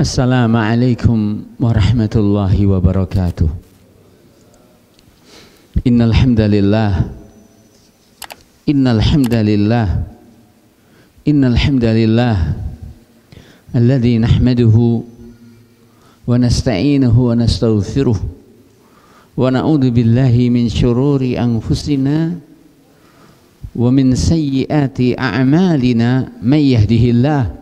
السلام عليكم ورحمة الله وبركاته إن الحمد لله إن الحمد لله إن الحمد لله الذي نحمده ونستعينه ونستغفره ونعوذ بالله من شرور أنفسنا ومن سيئات أعمالنا من يهده الله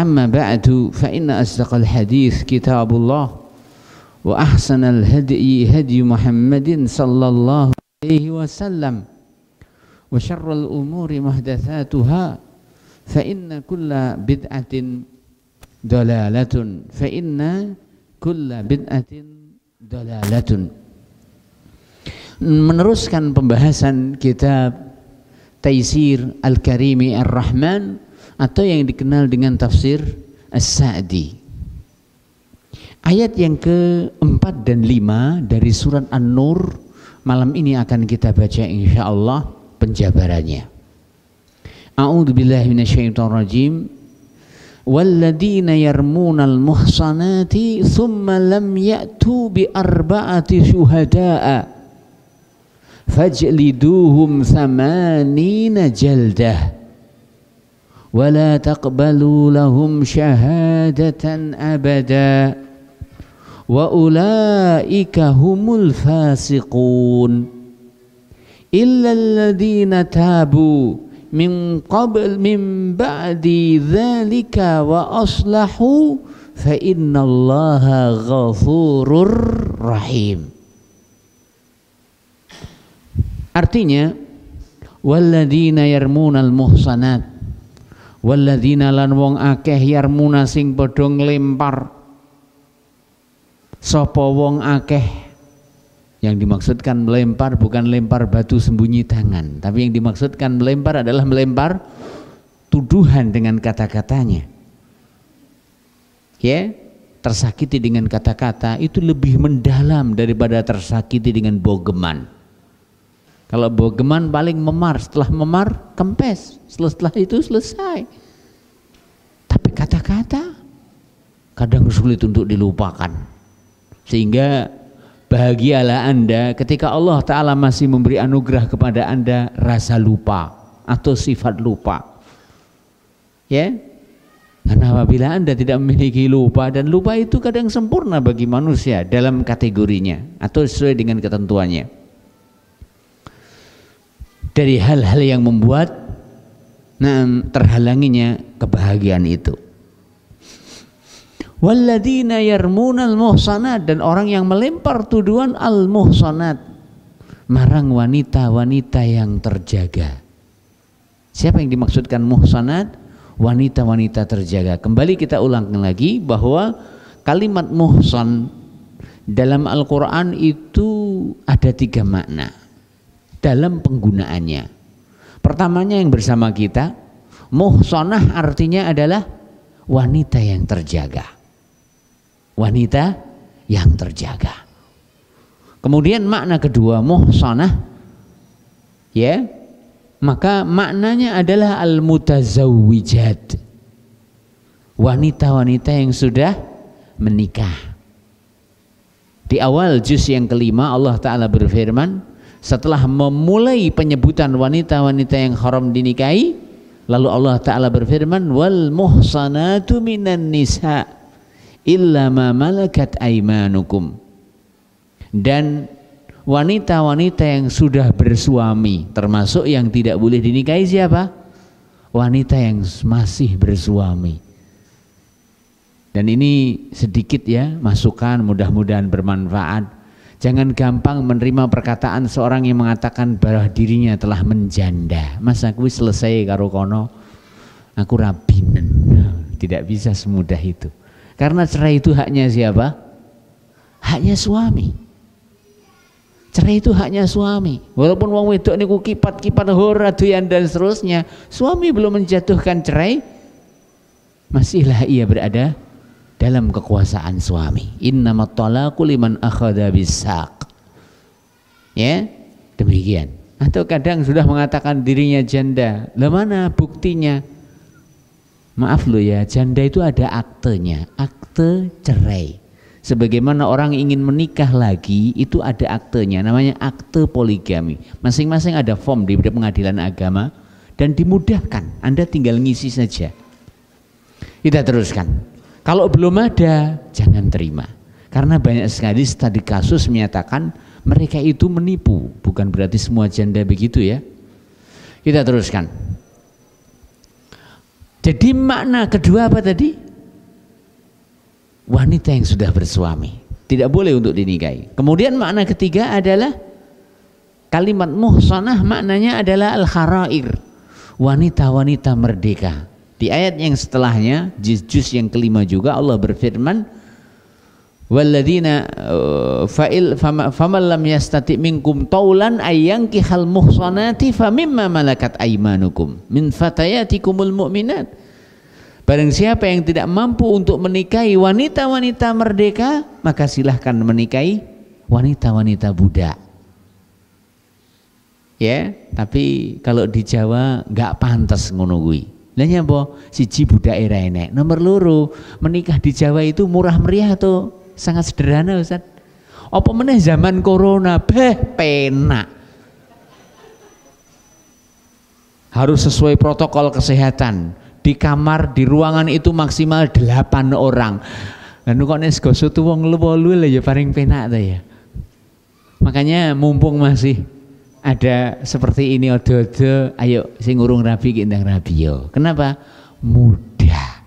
أما بعد فإن أصدق الحديث كتاب الله وأحسن الهدي هدي محمد صلى الله عليه وسلم وشر الأمور محدثاتها فإن كل بدعة دلالة فإن كل بدعة دلالة meneruskan pembahasan kitab Taisir Al-Karimi Ar-Rahman atau yang dikenal dengan tafsir As-Sa'di. Ayat yang keempat dan lima dari surat An-Nur malam ini akan kita baca insya Allah penjabarannya. A'udzu billahi minasyaitonir rajim. Walladzina yarmunal muhsanati thumma lam ya'tu bi arba'ati syuhada'a fajliduhum thamanina ولا تقبلوا لهم شهادة أبدا وأولئك هم الفاسقون إلا الذين تابوا من قبل من بعد ذلك وأصلحوا فإن الله غفور رحيم Artinya, waladina yarmunal muhsanat waladina lan wong akeh yarmuna sing padha nglempar sapa wong akeh yang dimaksudkan melempar bukan lempar batu sembunyi tangan tapi yang dimaksudkan melempar adalah melempar tuduhan dengan kata-katanya ya tersakiti dengan kata-kata itu lebih mendalam daripada tersakiti dengan bogeman kalau bogeman paling memar, setelah memar kempes, setelah itu selesai. Tapi kata-kata kadang sulit untuk dilupakan. Sehingga bahagialah Anda ketika Allah Ta'ala masih memberi anugerah kepada Anda rasa lupa atau sifat lupa. Ya, karena apabila Anda tidak memiliki lupa dan lupa itu kadang sempurna bagi manusia dalam kategorinya atau sesuai dengan ketentuannya dari hal-hal yang membuat nah, terhalanginya kebahagiaan itu. Walladina yarmunal muhsanat dan orang yang melempar tuduhan al muhsanat marang wanita-wanita yang terjaga. Siapa yang dimaksudkan muhsanat? Wanita-wanita terjaga. Kembali kita ulang lagi bahwa kalimat muhsan dalam Al-Quran itu ada tiga makna dalam penggunaannya. Pertamanya yang bersama kita, muhsonah artinya adalah wanita yang terjaga. Wanita yang terjaga. Kemudian makna kedua muhsonah ya, maka maknanya adalah al-mutazawwijat. Wanita-wanita yang sudah menikah. Di awal juz yang kelima Allah Ta'ala berfirman, setelah memulai penyebutan wanita-wanita yang haram dinikahi lalu Allah taala berfirman wal muhsanatu minan nisa illa ma malakat aimanukum dan wanita-wanita yang sudah bersuami termasuk yang tidak boleh dinikahi siapa wanita yang masih bersuami dan ini sedikit ya masukan mudah-mudahan bermanfaat Jangan gampang menerima perkataan seorang yang mengatakan bahwa dirinya telah menjanda. Mas aku selesai karo kono, aku rabinen. Tidak bisa semudah itu. Karena cerai itu haknya siapa? Haknya suami. Cerai itu haknya suami. Walaupun wong wedok niku kipat-kipat hora doyan dan seterusnya, suami belum menjatuhkan cerai, masihlah ia berada dalam kekuasaan suami. Innamat talaqu liman akhada bisak Ya, demikian. Atau kadang sudah mengatakan dirinya janda. Lah mana buktinya? Maaf lo ya, janda itu ada aktenya, akte cerai. Sebagaimana orang ingin menikah lagi itu ada aktenya, namanya akte poligami. Masing-masing ada form di pengadilan agama dan dimudahkan. Anda tinggal ngisi saja. Kita teruskan. Kalau belum ada, jangan terima. Karena banyak sekali studi kasus menyatakan mereka itu menipu. Bukan berarti semua janda begitu ya. Kita teruskan. Jadi makna kedua apa tadi? Wanita yang sudah bersuami. Tidak boleh untuk dinikahi. Kemudian makna ketiga adalah kalimat muhsanah maknanya adalah al-harair. Wanita-wanita merdeka di ayat yang setelahnya, juz yang kelima juga Allah berfirman, Barang siapa yang tidak mampu untuk menikahi wanita-wanita merdeka, maka silahkan menikahi wanita-wanita budak. Ya, tapi kalau di Jawa nggak pantas ngunungui. Lah nyapa siji budaya enek. Nomor loro, menikah di Jawa itu murah meriah atau sangat sederhana Ustaz. Apa meneh zaman corona, beh penak. Harus sesuai protokol kesehatan. Di kamar, di ruangan itu maksimal 8 orang. Lah kok nek sego wong lu ya paling penak ta ya. Makanya mumpung masih ada seperti ini odo-odo ayo sing urung rabi ki rabi yo kenapa mudah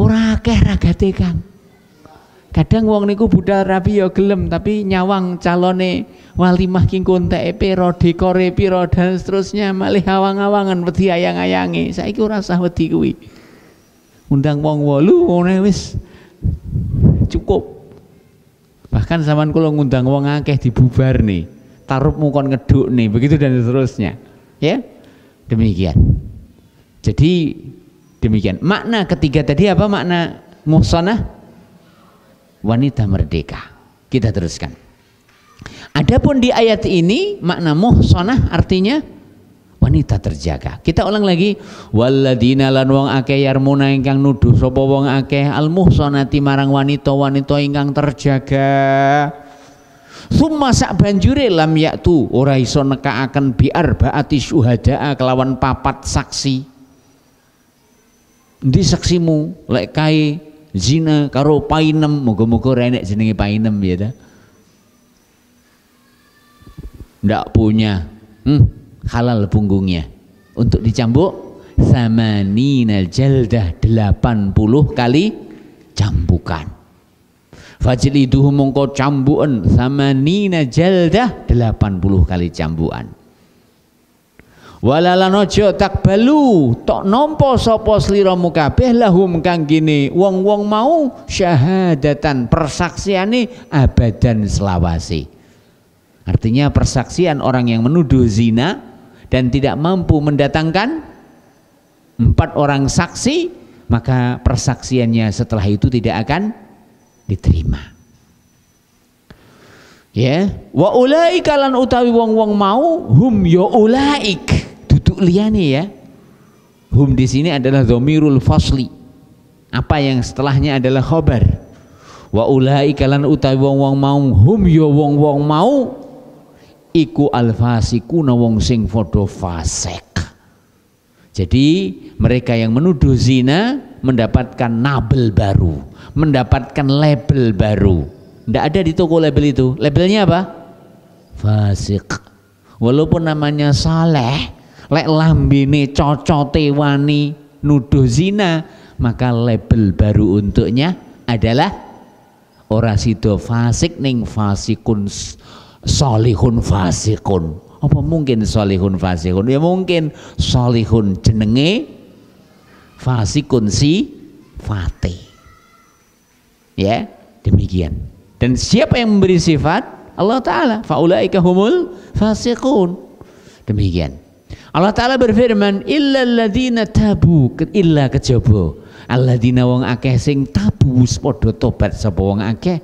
ora akeh ragate Kang kadang wong niku budal rabi yo gelem tapi nyawang calone wali walimah kunte konteke rodi kore piro dan seterusnya malih awang-awangan wedi ayang ayangi Saya ora usah wedi kuwi undang wong wolu ngene wis cukup bahkan zaman kula ngundang wong akeh dibubar nih taruh mukon ngeduk nih begitu dan seterusnya ya demikian jadi demikian makna ketiga tadi apa makna muhsanah wanita merdeka kita teruskan adapun di ayat ini makna muhsanah artinya wanita terjaga. Kita ulang lagi waladina lan wong akeh yarmuna ingkang nuduh sapa wong akeh al muhsanati marang wanita-wanita ingkang terjaga summa sak banjure lam yaktu ora iso nekaaken bi arbaati syuhada kelawan papat saksi di saksimu lek kae zina karo painem muga-muga enek jenenge painem ya ta ndak punya hmm, halal punggungnya untuk dicambuk samanina delapan 80 kali cambukan fajliduhu mongko cambuan samanina jaldah 80 kali cambuan walalan tak balu tok nompo sopo sliramu kabeh lahum kang gini wong wong mau syahadatan persaksiane abadan selawasi artinya persaksian orang yang menuduh zina dan tidak mampu mendatangkan empat orang saksi maka persaksiannya setelah itu tidak akan diterima. Ya, wa ulai kalan utawi wong-wong mau hum yo ya ulaik. Duduk liane ya. Hum di sini adalah zomirul fasli. Apa yang setelahnya adalah khobar. Wa ulai kalan utawi wong-wong mau hum yo ya wong-wong mau iku na wong sing foto fasek Jadi mereka yang menuduh zina mendapatkan nabel baru mendapatkan label baru. Tidak ada di toko label itu. Labelnya apa? Fasik. Walaupun namanya saleh, lek lambini cocote wani nuduh zina, maka label baru untuknya adalah orasido sido fasik ning fasikun solihun fasikun. Apa mungkin solihun fasikun? Ya mungkin solihun jenenge fasikun si fatih ya demikian dan siapa yang memberi sifat Allah taala faulaika humul fasiqun demikian Allah taala berfirman illalladzina tabu illa kejaba alladzina wong akeh sing tabu padha tobat sapa wong akeh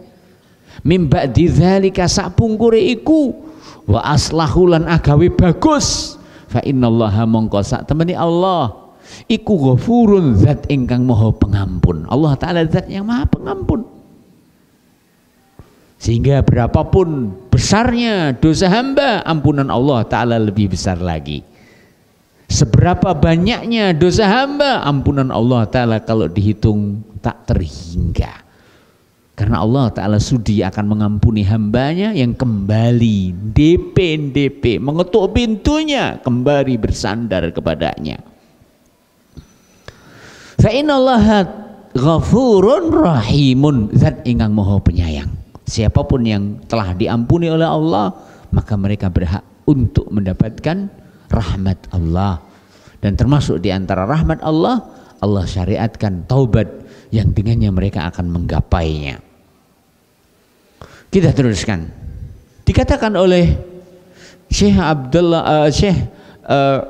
mimba didzalika sak pungkure iku wa aslahulan agawe bagus fa innallaha mongko sak temeni Allah iku ghafurun zat ingkang maha pengampun Allah taala zat yang maha pengampun sehingga berapapun besarnya dosa hamba ampunan Allah taala lebih besar lagi seberapa banyaknya dosa hamba ampunan Allah taala kalau dihitung tak terhingga karena Allah Ta'ala sudi akan mengampuni hambanya yang kembali DP-DP mengetuk pintunya kembali bersandar kepadanya fa innallaha ghafurun rahimun zat ingang maha penyayang siapapun yang telah diampuni oleh Allah maka mereka berhak untuk mendapatkan rahmat Allah dan termasuk di antara rahmat Allah Allah syariatkan taubat yang dengannya mereka akan menggapainya kita teruskan dikatakan oleh Syekh Abdullah uh, Syekh uh,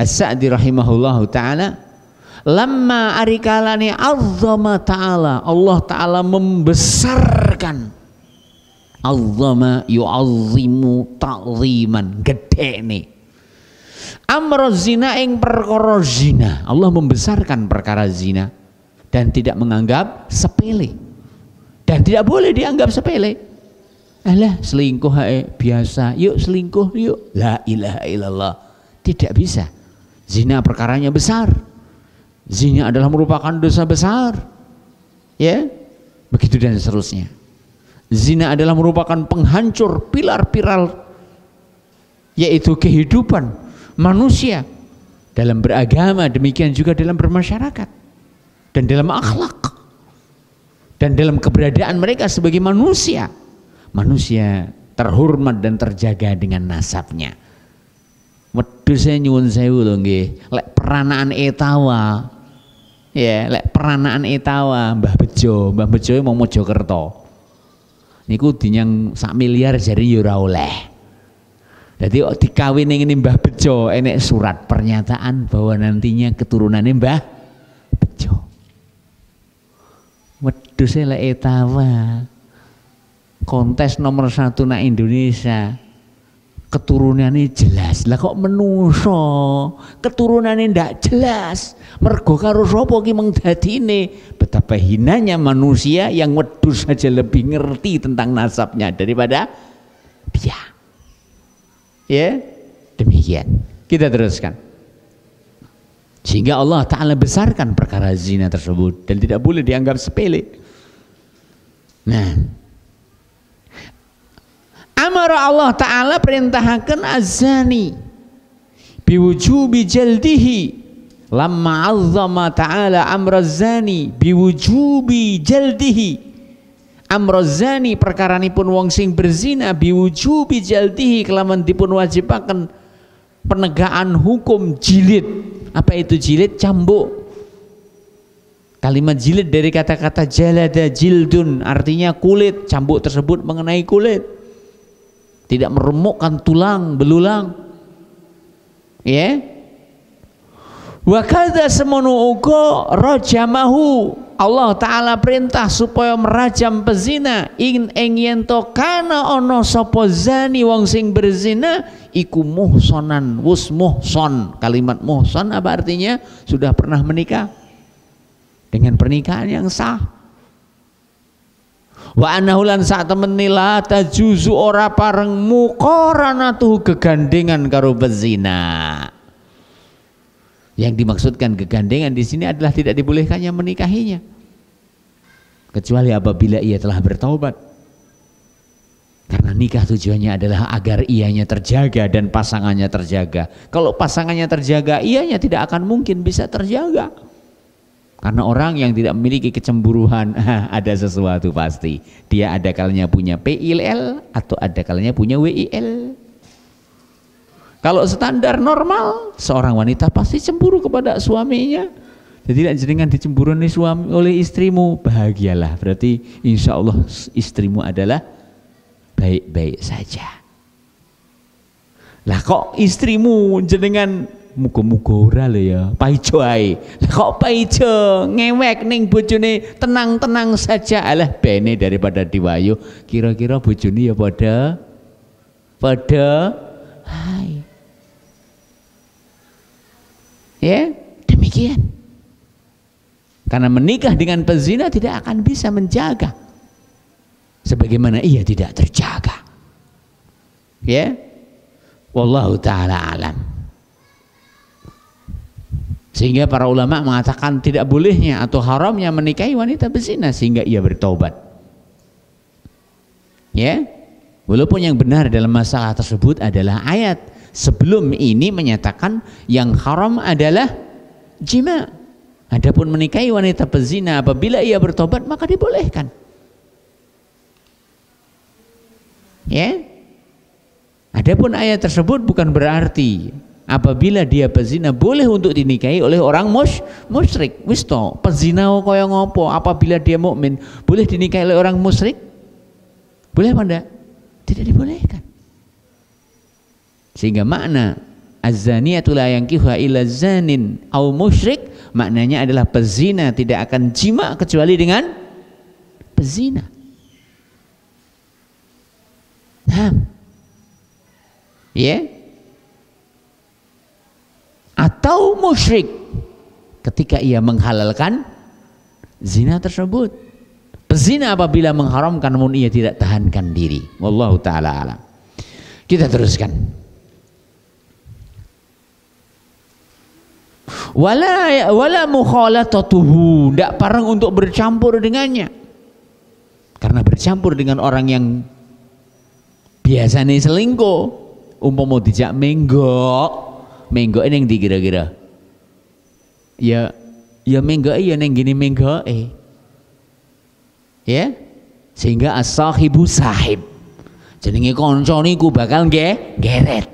As-Sa'di rahimahullahu taala Lama arikalani azzama ta'ala. Allah ta'ala membesarkan. Azzama yu'azzimu ta'ziman. Gede nih. Amr zina ing perkara zina. Allah membesarkan perkara zina dan tidak menganggap sepele. Dan tidak boleh dianggap sepele. Alah selingkuh hai, eh, biasa. Yuk selingkuh yuk. La ilaha illallah. Tidak bisa. Zina perkaranya besar Zina adalah merupakan dosa besar. Ya. Begitu dan seterusnya. Zina adalah merupakan penghancur pilar-pilar yaitu kehidupan manusia dalam beragama demikian juga dalam bermasyarakat dan dalam akhlak dan dalam keberadaan mereka sebagai manusia. Manusia terhormat dan terjaga dengan nasabnya. Waduh saya e nyuwun saya lek peranaan etawa Ya, lek peranaan etawa Mbah Bejo, Mbah Bejo mau Mojokerto. Niku dinyang sak miliar jadi yurauleh. Ya oleh. Jadi dikawin ini Mbah Bejo, enek surat pernyataan bahwa nantinya keturunannya Mbah Bejo. saya lek etawa. Kontes nomor satu na Indonesia. Keturunannya jelas lah kok menuso Keturunannya tidak ndak jelas mergo karo sopo ki meng betapa hinanya manusia yang wedus saja lebih ngerti tentang nasabnya daripada dia ya demikian kita teruskan sehingga Allah Ta'ala besarkan perkara zina tersebut dan tidak boleh dianggap sepele nah amara Allah taala perintahkan azani biwujubi jaldihi lamma azzama taala amrazani biwujubi jaldihi perkara zani perkaranipun wong sing berzina biwujubi jaldihi kelaman dipun wajibaken penegaan hukum jilid apa itu jilid cambuk Kalimat jilid dari kata-kata jalada jildun artinya kulit, cambuk tersebut mengenai kulit tidak meremukkan tulang belulang ya yeah? wa semono uko rajamahu Allah taala perintah supaya merajam pezina ingin engyento to kana ono sopo zani wong sing berzina iku muhsonan wus muhson kalimat muhson apa artinya sudah pernah menikah dengan pernikahan yang sah wa anahulan sak temeni la tajuzu ora pareng muqaranatu gegandengan karo bezina yang dimaksudkan kegandengan di sini adalah tidak dibolehkannya menikahinya kecuali apabila ia telah bertaubat karena nikah tujuannya adalah agar ianya terjaga dan pasangannya terjaga kalau pasangannya terjaga ianya tidak akan mungkin bisa terjaga karena orang yang tidak memiliki kecemburuan ada sesuatu pasti. Dia ada kalanya punya PIL atau ada kalanya punya WIL. Kalau standar normal, seorang wanita pasti cemburu kepada suaminya. Jadi tidak jenengan dicemburuni suami oleh istrimu, bahagialah. Berarti insya Allah istrimu adalah baik-baik saja. Lah kok istrimu jenengan Muga-muga ora lho ya. Paijo ae. Lah kok paijo ngewek ning bojone tenang-tenang saja. Alah bene daripada diwayu. Kira-kira bojone ya padha padha hai. Ya, demikian. Karena menikah dengan pezina tidak akan bisa menjaga sebagaimana ia tidak terjaga. Ya. Wallahu taala alam. Sehingga para ulama mengatakan tidak bolehnya atau haramnya menikahi wanita bezina sehingga ia bertobat. Ya. Walaupun yang benar dalam masalah tersebut adalah ayat sebelum ini menyatakan yang haram adalah jima. Adapun menikahi wanita pezina apabila ia bertobat maka dibolehkan. Ya. Adapun ayat tersebut bukan berarti apabila dia pezina boleh untuk dinikahi oleh orang mus musyrik wis to pezina kaya ngopo apabila dia mukmin boleh dinikahi oleh orang musyrik boleh apa enggak tidak dibolehkan sehingga makna az-zaniyatu la yankihuha illa zanin au musyrik maknanya adalah pezina tidak akan jima kecuali dengan pezina nah ya yeah? atau musyrik ketika ia menghalalkan zina tersebut. Pezina apabila mengharamkan namun ia tidak tahankan diri. Wallahu taala alam. Kita teruskan. Wala wala mukhalatatuhu, tidak parang untuk bercampur dengannya. Karena bercampur dengan orang yang biasanya selingkuh, umpama dijak menggok, minggu ini yang kira-kira? Ya ya menggoke ya nenggini gini ini Ya. Sehingga as-sahibu sahib. Jenenge konconi niku bakal nge geret.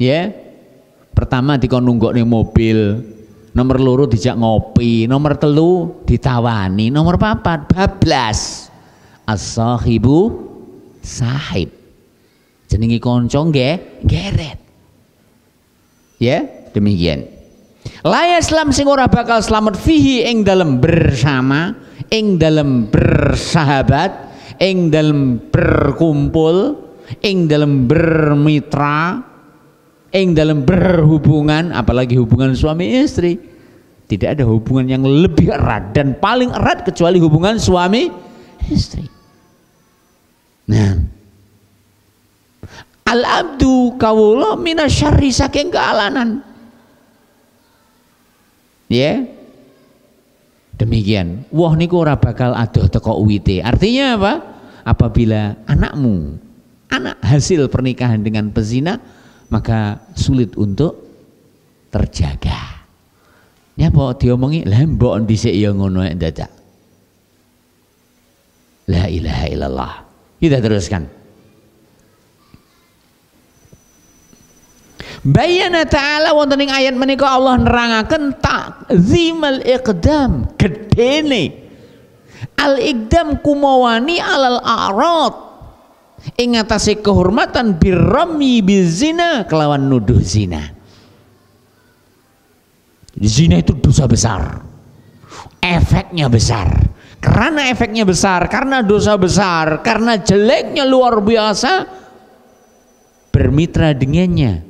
Ya. Pertama dikon nih mobil, nomor luru dijak ngopi, nomor telu ditawani, nomor papat bablas. As-sahibu sahib. Jenenge koncong nggih geret. Ya, demikian. layak selam sing ora bakal selamat fihi ing dalam bersama, ing dalam bersahabat, ing dalam berkumpul, ing dalam bermitra, ing dalam berhubungan, apalagi hubungan suami istri. Tidak ada hubungan yang lebih erat dan paling erat kecuali hubungan suami istri. Nah, al abdu kawula minasyari saking kealanan ya yeah. demikian wah niku ora bakal aduh teko uwite artinya apa apabila anakmu anak hasil pernikahan dengan pezina maka sulit untuk terjaga nyapa ya, diomongi lah mbok dhisik ya ngono yang dadak la ilaha illallah kita teruskan Bayana ta'ala wonten ing ayat menika Allah nerangaken takzimal iqdam gedene. Al iqdam kumawani alal a'rad. Ing atase kehormatan birami bizina kelawan nuduh zina. Zina itu dosa besar. Efeknya besar. Karena efeknya besar, karena dosa besar, karena jeleknya luar biasa bermitra dengannya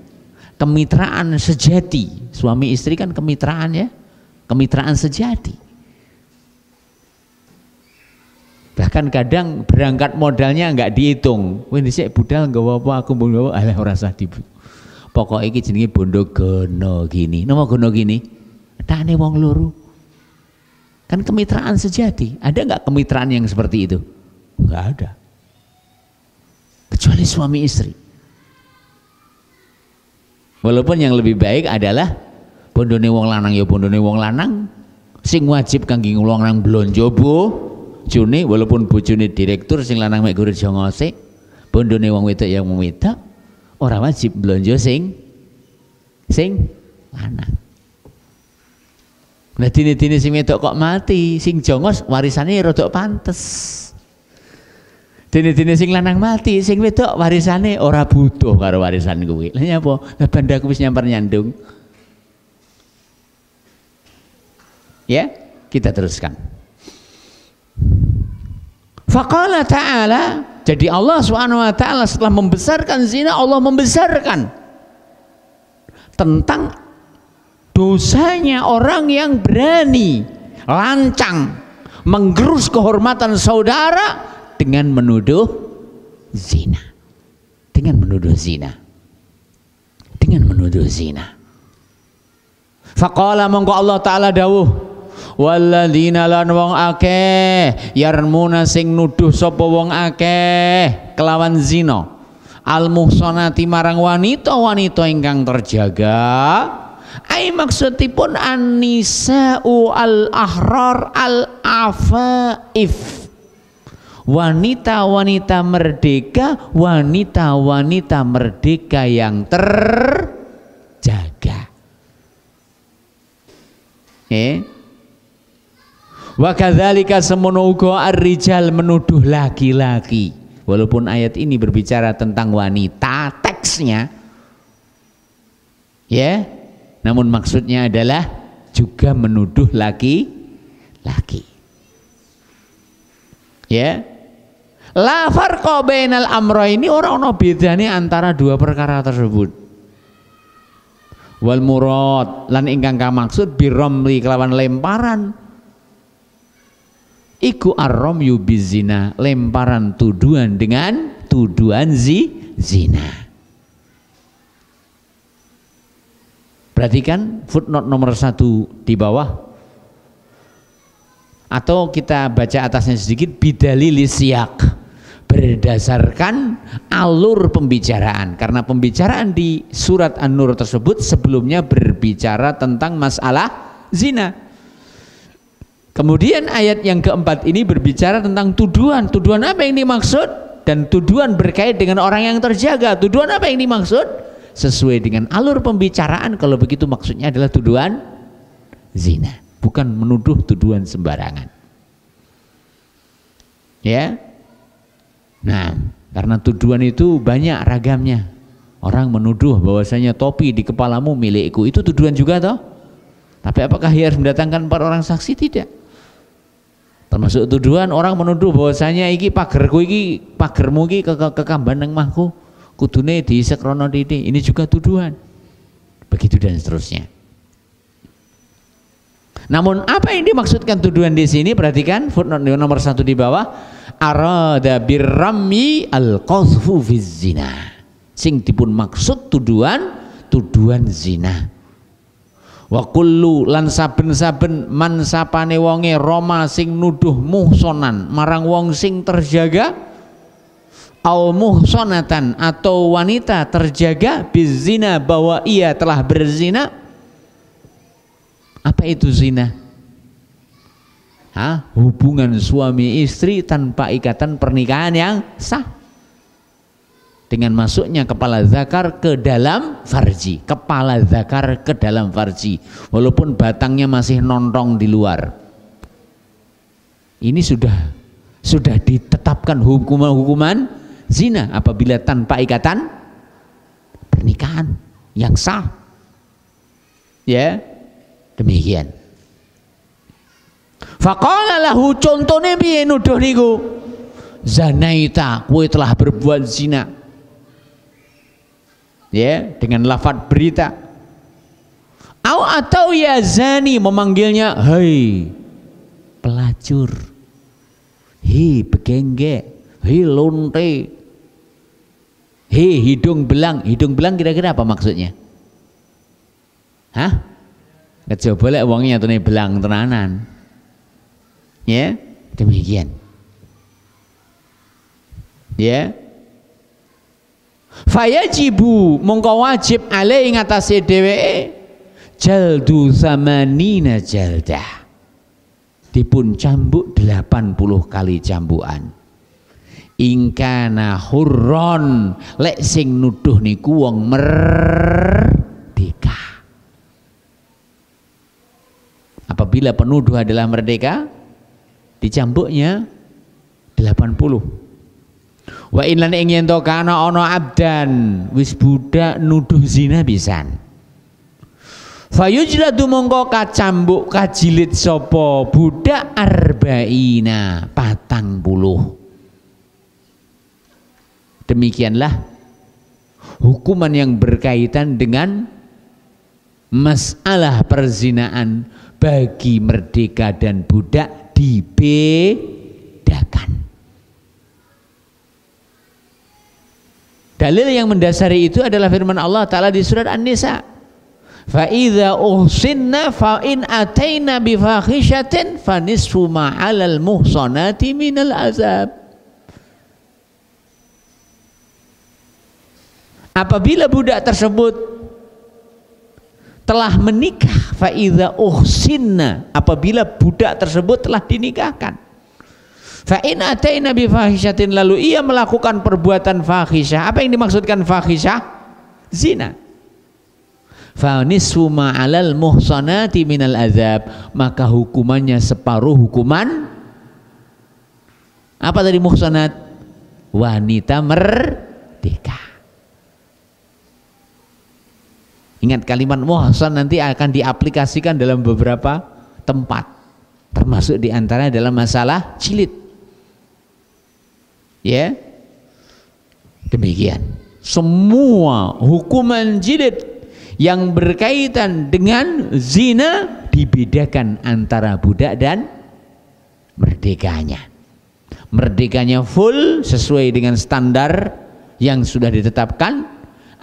kemitraan sejati. Suami istri kan kemitraan ya, kemitraan sejati. Bahkan kadang berangkat modalnya nggak dihitung. ini sih budal nggak apa-apa aku mbok alah ora usah dibu. Pokoknya ini jenis bondo gono gini. nama gono gini? Tane wong luru. Kan kemitraan sejati. Ada nggak kemitraan yang seperti itu? Nggak ada. Kecuali suami istri. Walaupun yang lebih baik adalah bondone wong lanang ya bondone wong lanang. Sing wajib kangge wong lanang blonjo bu june walaupun bojone direktur sing lanang mek guru jongose bondone wong wedok yang wong wedok ora wajib blonjo sing sing lanang. Nah dini-dini sing wedok kok mati, sing jongos warisannya rodok pantes dini-dini sing lanang mati, sing wedok warisane ora butuh karo warisan kuwi. Lah nyapa? Lah banda wis nyampar nyandung. Ya, kita teruskan. Faqala ta'ala, jadi Allah Subhanahu wa taala setelah membesarkan zina, Allah membesarkan tentang dosanya orang yang berani lancang menggerus kehormatan saudara dengan menuduh zina. Dengan menuduh zina. Dengan menuduh zina. Faqala mongko Allah taala dawuh Walladzina lan wong akeh yarmuna sing nuduh sapa wong akeh kelawan zina al muhsanati marang wanita-wanita ingkang terjaga ai maksudipun anisa'u al ahrar al afaif wanita-wanita merdeka, wanita-wanita merdeka yang terjaga. Eh? Wakadhalika kadzalika semono menuduh laki-laki. Walaupun ayat ini berbicara tentang wanita teksnya ya. Namun maksudnya adalah juga menuduh laki-laki. Ya. La farqa bainal amra ini orang beda bedane antara dua perkara tersebut. Wal murad lan ingkang kamaksud biromli kelawan lemparan iku arrom yubizina lemparan tuduhan dengan tuduhan zi, zina. Perhatikan footnote nomor satu di bawah atau kita baca atasnya sedikit bidali lisiak berdasarkan alur pembicaraan karena pembicaraan di surat An-Nur tersebut sebelumnya berbicara tentang masalah zina. Kemudian ayat yang keempat ini berbicara tentang tuduhan. Tuduhan apa yang dimaksud? Dan tuduhan berkait dengan orang yang terjaga. Tuduhan apa yang dimaksud? Sesuai dengan alur pembicaraan kalau begitu maksudnya adalah tuduhan zina, bukan menuduh tuduhan sembarangan. Ya, Nah, karena tuduhan itu banyak ragamnya. Orang menuduh bahwasanya topi di kepalamu milikku. Itu tuduhan juga toh? Tapi apakah ia harus mendatangkan empat orang saksi? Tidak. Termasuk tuduhan orang menuduh bahwasanya iki pagerku iki pagermu iki ke, ke, kekamban mahku. Kudune diisek rono didi. Ini juga tuduhan. Begitu dan seterusnya. Namun apa yang dimaksudkan tuduhan di sini? Perhatikan footnote nomor satu di bawah arada birrami al qazfu fiz zina. Sing dipun maksud tuduhan tuduhan zina. Wa kullu lan saben-saben man sapane wonge roma sing nuduh muhsonan marang wong sing terjaga au muhsonatan atau wanita terjaga bizina bahwa ia telah berzina. Apa itu zina? ha? hubungan suami istri tanpa ikatan pernikahan yang sah dengan masuknya kepala zakar ke dalam farji kepala zakar ke dalam farji walaupun batangnya masih nontong di luar ini sudah sudah ditetapkan hukuman-hukuman zina apabila tanpa ikatan pernikahan yang sah ya demikian Faqala lahu contone piye nuduh niku? Zanaita, kue telah berbuat zina. Ya, dengan lafad berita. Au atau ya zani memanggilnya, hei pelacur. Hei begengge, hei lonte. Hei hidung belang, hidung belang kira-kira apa maksudnya? Hah? Kecoba lek tuh nih belang tenanan. Ya, demikian. Ya. Fayajibu mongko wajib ale ing atase dheweke jaldu samanina jalda Dipun cambuk 80 kali cambukan. ingkana hurron lek sing nuduh niku wong merdeka apabila penuduh adalah merdeka dicambuknya 80 wa inlan ing yen to kana ana abdan wis budak nuduh zina pisan Fayujladu mongko kacambuk kajilid sopo budak arba'ina patang puluh. Demikianlah hukuman yang berkaitan dengan masalah perzinaan bagi merdeka dan budak dibedakan. Dalil yang mendasari itu adalah firman Allah Ta'ala di surat An-Nisa. Fa'idha uhsinna fa'in atayna bifakhishatin fanisfu ma'alal muhsanati minal azab. Apabila budak tersebut telah menikah faida uhsinna apabila budak tersebut telah dinikahkan fa in ataina bi fahishatin lalu ia melakukan perbuatan fahisyah apa yang dimaksudkan fahisyah zina fa nisfu ma 'alal muhsanati minal azab maka hukumannya separuh hukuman apa tadi muhsanat wanita merdeka Ingat kalimat muhsan nanti akan diaplikasikan dalam beberapa tempat. Termasuk diantaranya dalam masalah cilit. Ya. Demikian. Semua hukuman jilid yang berkaitan dengan zina dibedakan antara budak dan merdekanya. Merdekanya full sesuai dengan standar yang sudah ditetapkan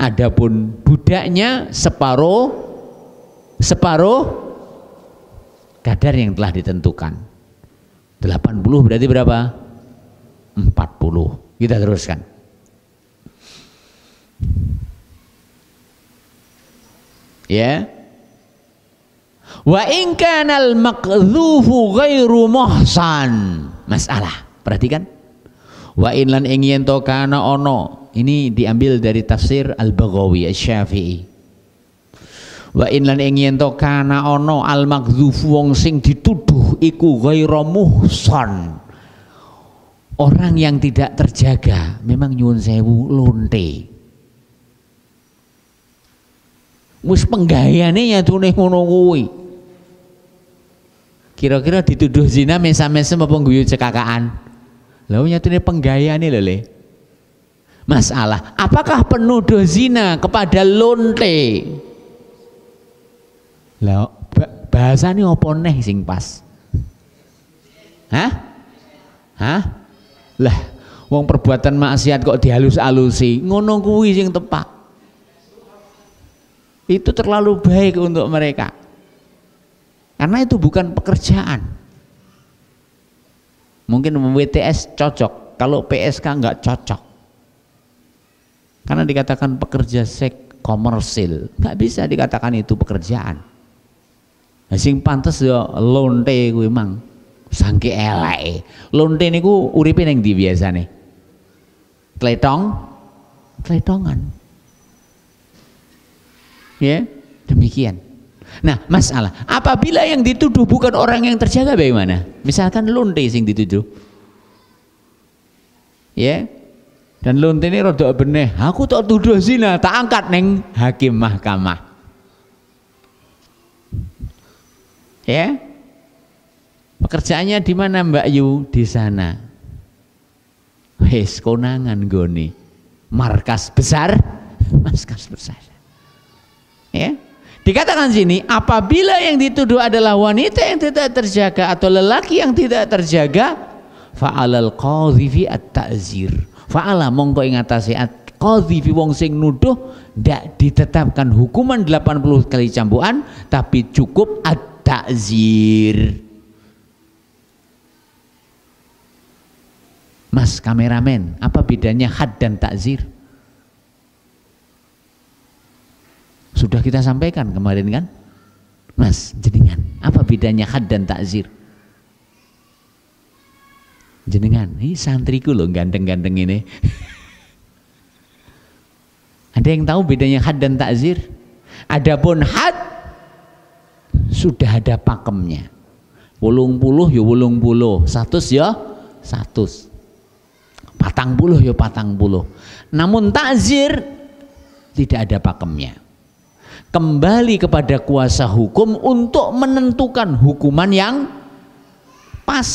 Adapun budaknya separuh separuh kadar yang telah ditentukan. 80 berarti berapa? 40. Kita teruskan. Ya. Wa in kanal maqdhufu ghairu muhsan. Masalah. Perhatikan wa inlan ing yen to kana ono ini diambil dari tafsir al-Baghawi asy-Syafi'i wa inlan ing yen to kana ono al-makdzufu wong sing dituduh iku ghairu muhsan orang yang tidak terjaga memang nyuwun sewu lonte wis ya nyatune ngono kuwi kira-kira dituduh zina mesam mesam apa guyu cekakaan Lalu nyatanya penggayaan ini le. Masalah, apakah penuduh zina kepada lonte? Lalu bahasa ini apa nih sing pas? Hah? Hah? Lah, wong perbuatan maksiat kok dihalus-alusi, ngono kuwi sing tepat. Itu terlalu baik untuk mereka. Karena itu bukan pekerjaan. Mungkin WTS cocok, kalau PSK nggak cocok. Karena dikatakan pekerja sek komersil, nggak bisa dikatakan itu pekerjaan. Nah, sing pantes yo lonte gue emang sangke elai. Lonte uripin yang di biasa nih, Tletong, tletongan. Ya, yeah? demikian. Nah, masalah apabila yang dituduh bukan orang yang terjaga bagaimana? Misalkan lonte sing dituduh. Ya. Yeah. Dan lonte ini rodok benih. aku tak tuduh zina, tak angkat neng hakim mahkamah. Ya. Yeah. Pekerjaannya di mana Mbak Yu? Di sana. Wes konangan goni. Markas besar, markas besar. Ya. Yeah Dikatakan sini, apabila yang dituduh adalah wanita yang tidak terjaga atau lelaki yang tidak terjaga, fa'alal qadhifi at-ta'zir. Fa'ala mongko ing atase qadhifi wong sing nuduh ndak ditetapkan hukuman 80 kali cambukan, tapi cukup at-ta'zir. Mas kameramen, apa bedanya had dan takzir? Sudah kita sampaikan kemarin kan? Mas, jenengan, apa bedanya had dan takzir? Jenengan, ini santriku loh ganteng-ganteng ini. Ada yang tahu bedanya had dan takzir? Adapun had sudah ada pakemnya. Wulung puluh ya wulung puluh, satus ya satu Patang puluh ya patang puluh. Namun takzir tidak ada pakemnya kembali kepada kuasa hukum untuk menentukan hukuman yang pas.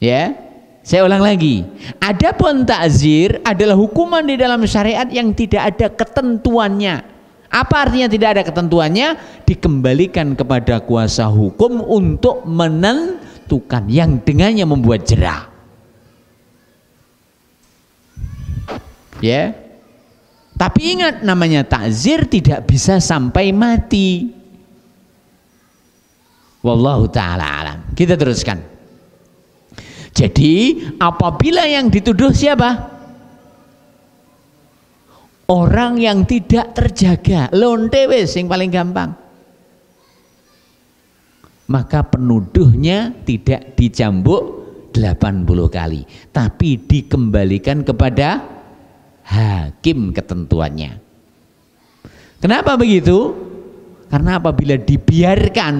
Ya, saya ulang lagi. Adapun takzir adalah hukuman di dalam syariat yang tidak ada ketentuannya. Apa artinya tidak ada ketentuannya? Dikembalikan kepada kuasa hukum untuk menentukan yang dengannya membuat jerah. Ya. Yeah tapi ingat namanya takzir tidak bisa sampai mati. Wallahu taala alam. Kita teruskan. Jadi apabila yang dituduh siapa? Orang yang tidak terjaga, lonte wis yang paling gampang. Maka penuduhnya tidak dicambuk 80 kali, tapi dikembalikan kepada hakim ketentuannya. Kenapa begitu? Karena apabila dibiarkan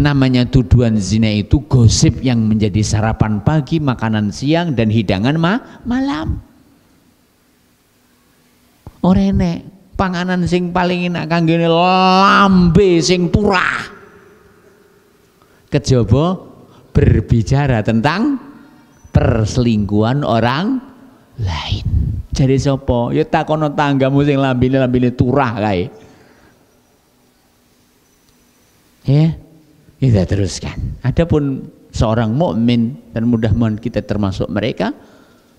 namanya tuduhan zina itu gosip yang menjadi sarapan pagi, makanan siang dan hidangan ma malam. Orene panganan sing paling enak kan gini, lambe sing purah. Kejobo berbicara tentang perselingkuhan orang lain. Jadi sopo, Ya takono tanggamu sing lambene-lambene turah kae. Ya. Kita ya teruskan. Adapun seorang mukmin dan mudah-mudahan kita termasuk mereka,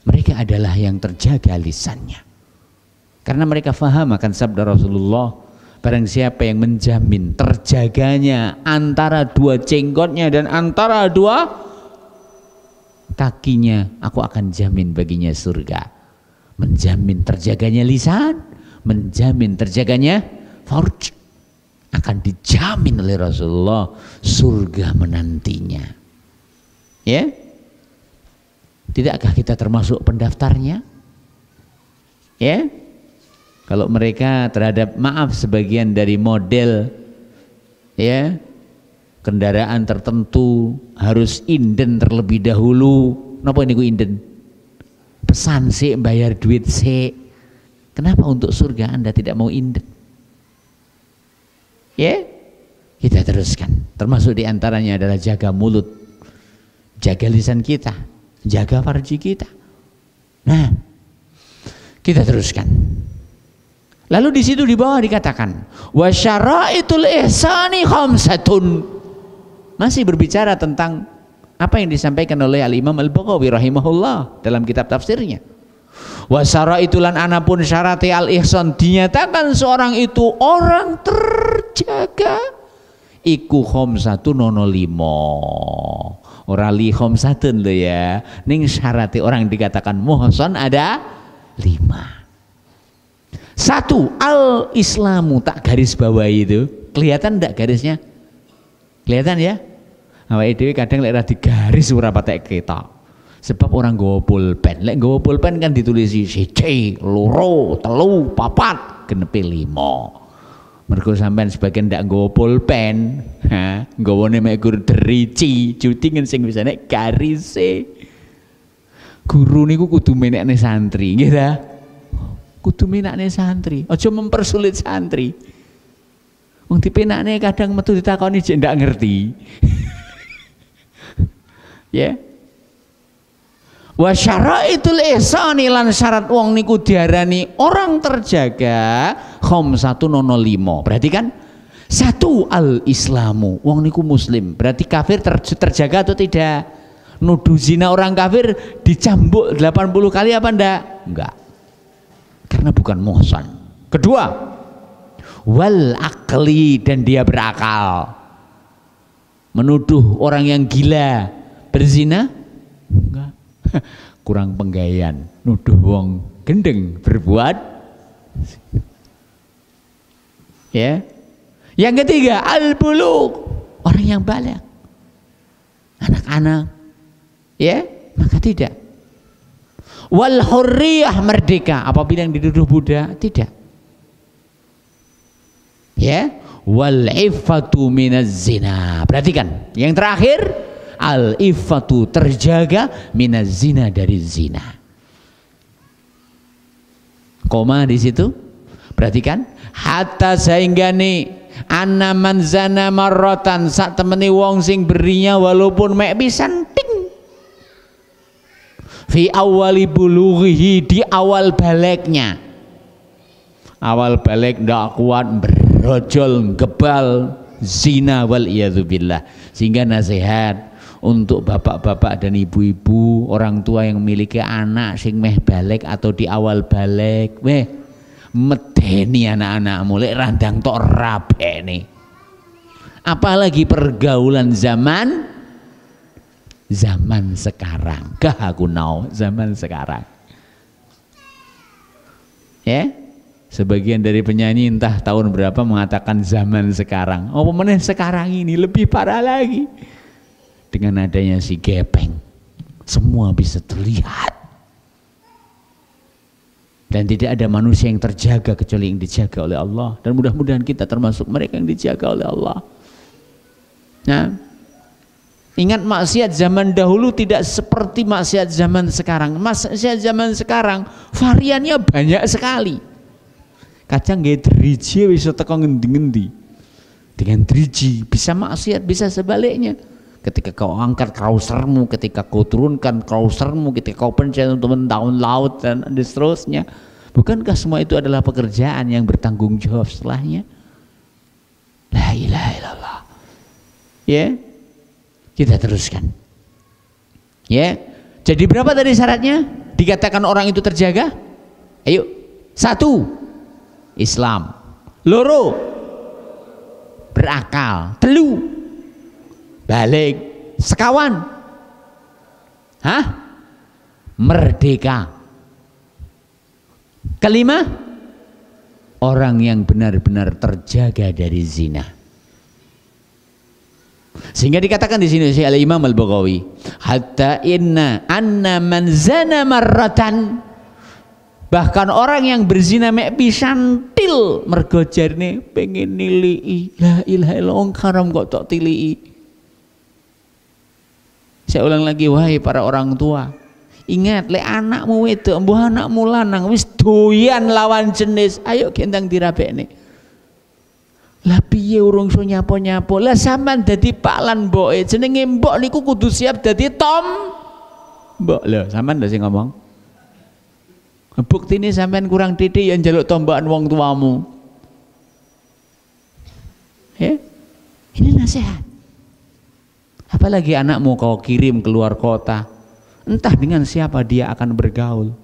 mereka adalah yang terjaga lisannya. Karena mereka faham akan sabda Rasulullah, barang siapa yang menjamin terjaganya antara dua cenggotnya dan antara dua kakinya, aku akan jamin baginya surga menjamin terjaganya lisan, menjamin terjaganya farj akan dijamin oleh Rasulullah surga menantinya. Ya? Tidakkah kita termasuk pendaftarnya? Ya? Kalau mereka terhadap maaf sebagian dari model ya kendaraan tertentu harus inden terlebih dahulu. Napa ini ku inden? pesan sih bayar duit sih kenapa untuk surga anda tidak mau indah ya yeah? kita teruskan termasuk diantaranya adalah jaga mulut jaga lisan kita jaga farji kita nah kita teruskan lalu di situ di bawah dikatakan wasyara ihsani khamsatun masih berbicara tentang apa yang disampaikan oleh Al-Imam al Bukhari rahimahullah dalam kitab tafsirnya. Wasara itulan anapun syarati al-ihsan dinyatakan seorang itu orang terjaga iku satu nono limo ora li satu lo ya ning syarati orang dikatakan muhsan ada lima satu al islamu tak garis bawah itu kelihatan tidak garisnya kelihatan ya awak dhewe kadang lek ra digaris ora patek kita, Sebab orang gowo pulpen. Lek gowo pulpen kan ditulis si C, loro, telu, papat, genepe lima. Mergo sampean sebagian ndak gowo pulpen, ha, nggawane mek guru derici, cutingen sing bisa garis garise. Guru niku kudu menekne santri, gitu ta? Kudu menekne santri. Aja mempersulit santri. Wong dipenakne kadang metu ditakoni jek ndak ngerti. Ya. Wa itu ihsani lan syarat wong niku diarani orang terjaga satu nono limo. Berarti kan satu al islamu wong niku muslim berarti kafir ter, terjaga atau tidak nuduh zina orang kafir dicambuk 80 kali apa ndak enggak karena bukan muhsan kedua wal akli dan dia berakal menuduh orang yang gila berzina? Enggak. Kurang penggayaan Nuduh wong gendeng berbuat. Ya. Yang ketiga, al-buluk. Orang yang balik. Anak-anak. Ya, maka tidak. Wal hurriyah merdeka. Apabila yang dituduh Buddha, tidak. Ya, wal ifatu minaz zina. Perhatikan, yang terakhir al ifatu terjaga minaz zina dari zina koma di situ perhatikan hatta sehingga nih anna man zana marotan sak temeni wong sing berinya walaupun mek pisan ting fi awali bulughihi di awal baleknya awal balek ndak kuat berojol gebal zina wal iyadzubillah sehingga nasihat untuk bapak-bapak dan ibu-ibu, orang tua yang memiliki anak sing meh balik atau di awal balik, weh medeni anak anak mulai randang tok nih. Apalagi pergaulan zaman zaman sekarang. gak aku nau zaman sekarang. Ya. Yeah? Sebagian dari penyanyi entah tahun berapa mengatakan zaman sekarang. Oh, pemenang sekarang ini lebih parah lagi dengan adanya si gepeng semua bisa terlihat dan tidak ada manusia yang terjaga kecuali yang dijaga oleh Allah dan mudah-mudahan kita termasuk mereka yang dijaga oleh Allah nah Ingat maksiat zaman dahulu tidak seperti maksiat zaman sekarang. Maksiat zaman sekarang variannya banyak sekali. Kacang nggih driji bisa teko ngendi ngendi Dengan driji bisa maksiat, bisa sebaliknya ketika kau angkat krausermu ketika kau turunkan krausermu ketika kau pencet untuk mendown laut dan seterusnya bukankah semua itu adalah pekerjaan yang bertanggung jawab setelahnya la ilaha illallah ya kita teruskan ya jadi berapa tadi syaratnya dikatakan orang itu terjaga ayo satu Islam loro berakal telu balik sekawan hah merdeka kelima orang yang benar-benar terjaga dari zina sehingga dikatakan di sini oleh Imam Al Bukhari hatta inna anna man zana marratan bahkan orang yang berzina mek pisantil til mergo pengen nilii la ilaha illallah karam kok tok tilii saya ulang lagi wahai para orang tua ingat le anakmu itu mbuh anakmu lanang wis doyan lawan jenis ayo kendang dirapekne lah piye urung so nyapo-nyapo lah sampean jadi pak lan boe, jenenge mbok niku kudu siap jadi tom mbok lah sampean dah sih ngomong bukti ini sampean kurang titik yang jaluk tombakan wong tuamu ya ini nasihat Apalagi anakmu kau kirim keluar kota, entah dengan siapa dia akan bergaul.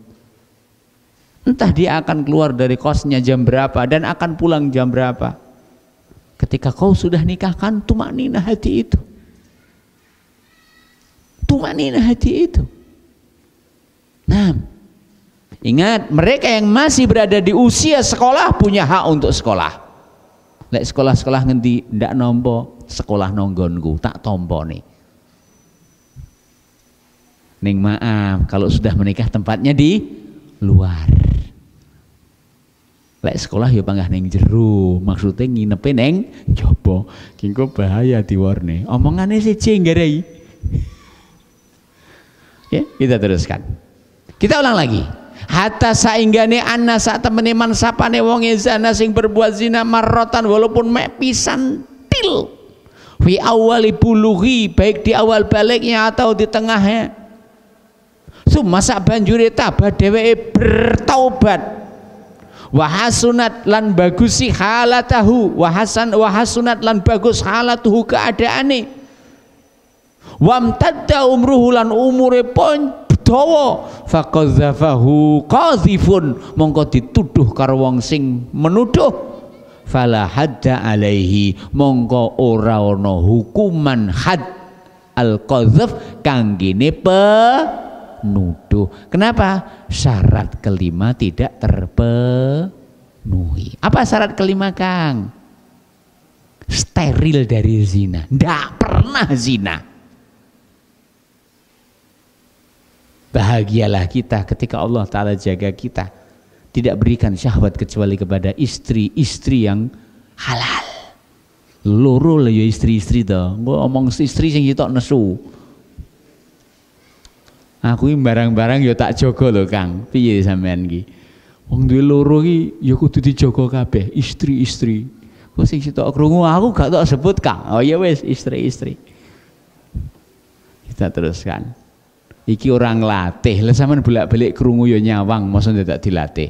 Entah dia akan keluar dari kosnya jam berapa dan akan pulang jam berapa. Ketika kau sudah nikahkan, tumak nina hati itu. Tumak nina hati itu. Nah, ingat mereka yang masih berada di usia sekolah punya hak untuk sekolah lek sekolah-sekolah ngendi ndak nampa sekolah nonggonku tak nih. Ning maaf kalau sudah menikah tempatnya di luar. Lek sekolah ya panggah neng jeru, maksudnya nginepe neng jopo. Kingko bahaya diwarne. Omongannya siji cenggerai. ya, kita teruskan. Kita ulang lagi hatta saingane anna sak temene man sapane wong zina sing berbuat zina marrotan walaupun mek pisan til fi awali buluhi baik di awal baliknya atau di tengahnya summa sak banjure tabah dheweke bertaubat wahasunat lan bagusi halatahu wahasan wahasunat lan bagus halatuhu keadaane wamtadda umruhu lan umure pon dawa faqadzafahu qazifun mongko dituduh karo wong sing menuduh fala hadda alaihi mongko ora ana hukuman had al qadzaf kanggene penuduh kenapa syarat kelima tidak terpenuhi apa syarat kelima Kang steril dari zina ndak pernah zina Bahagialah kita ketika Allah Ta'ala jaga kita. Tidak berikan syahwat kecuali kepada istri-istri yang halal. Loro lah ya istri-istri to. ngomong omong istri sing kita nesu. Aku ini barang-barang ya tak jogo loh Kang. Piye sampean iki? Wong duwe loro iki ya kudu dijaga kabeh, istri-istri. Kok sing sitok krungu aku gak tak sebut Kang. Oh ya wes istri-istri. Kita teruskan iki orang latih lah sama bolak-balik kerungu yo ya nyawang masa tidak dilatih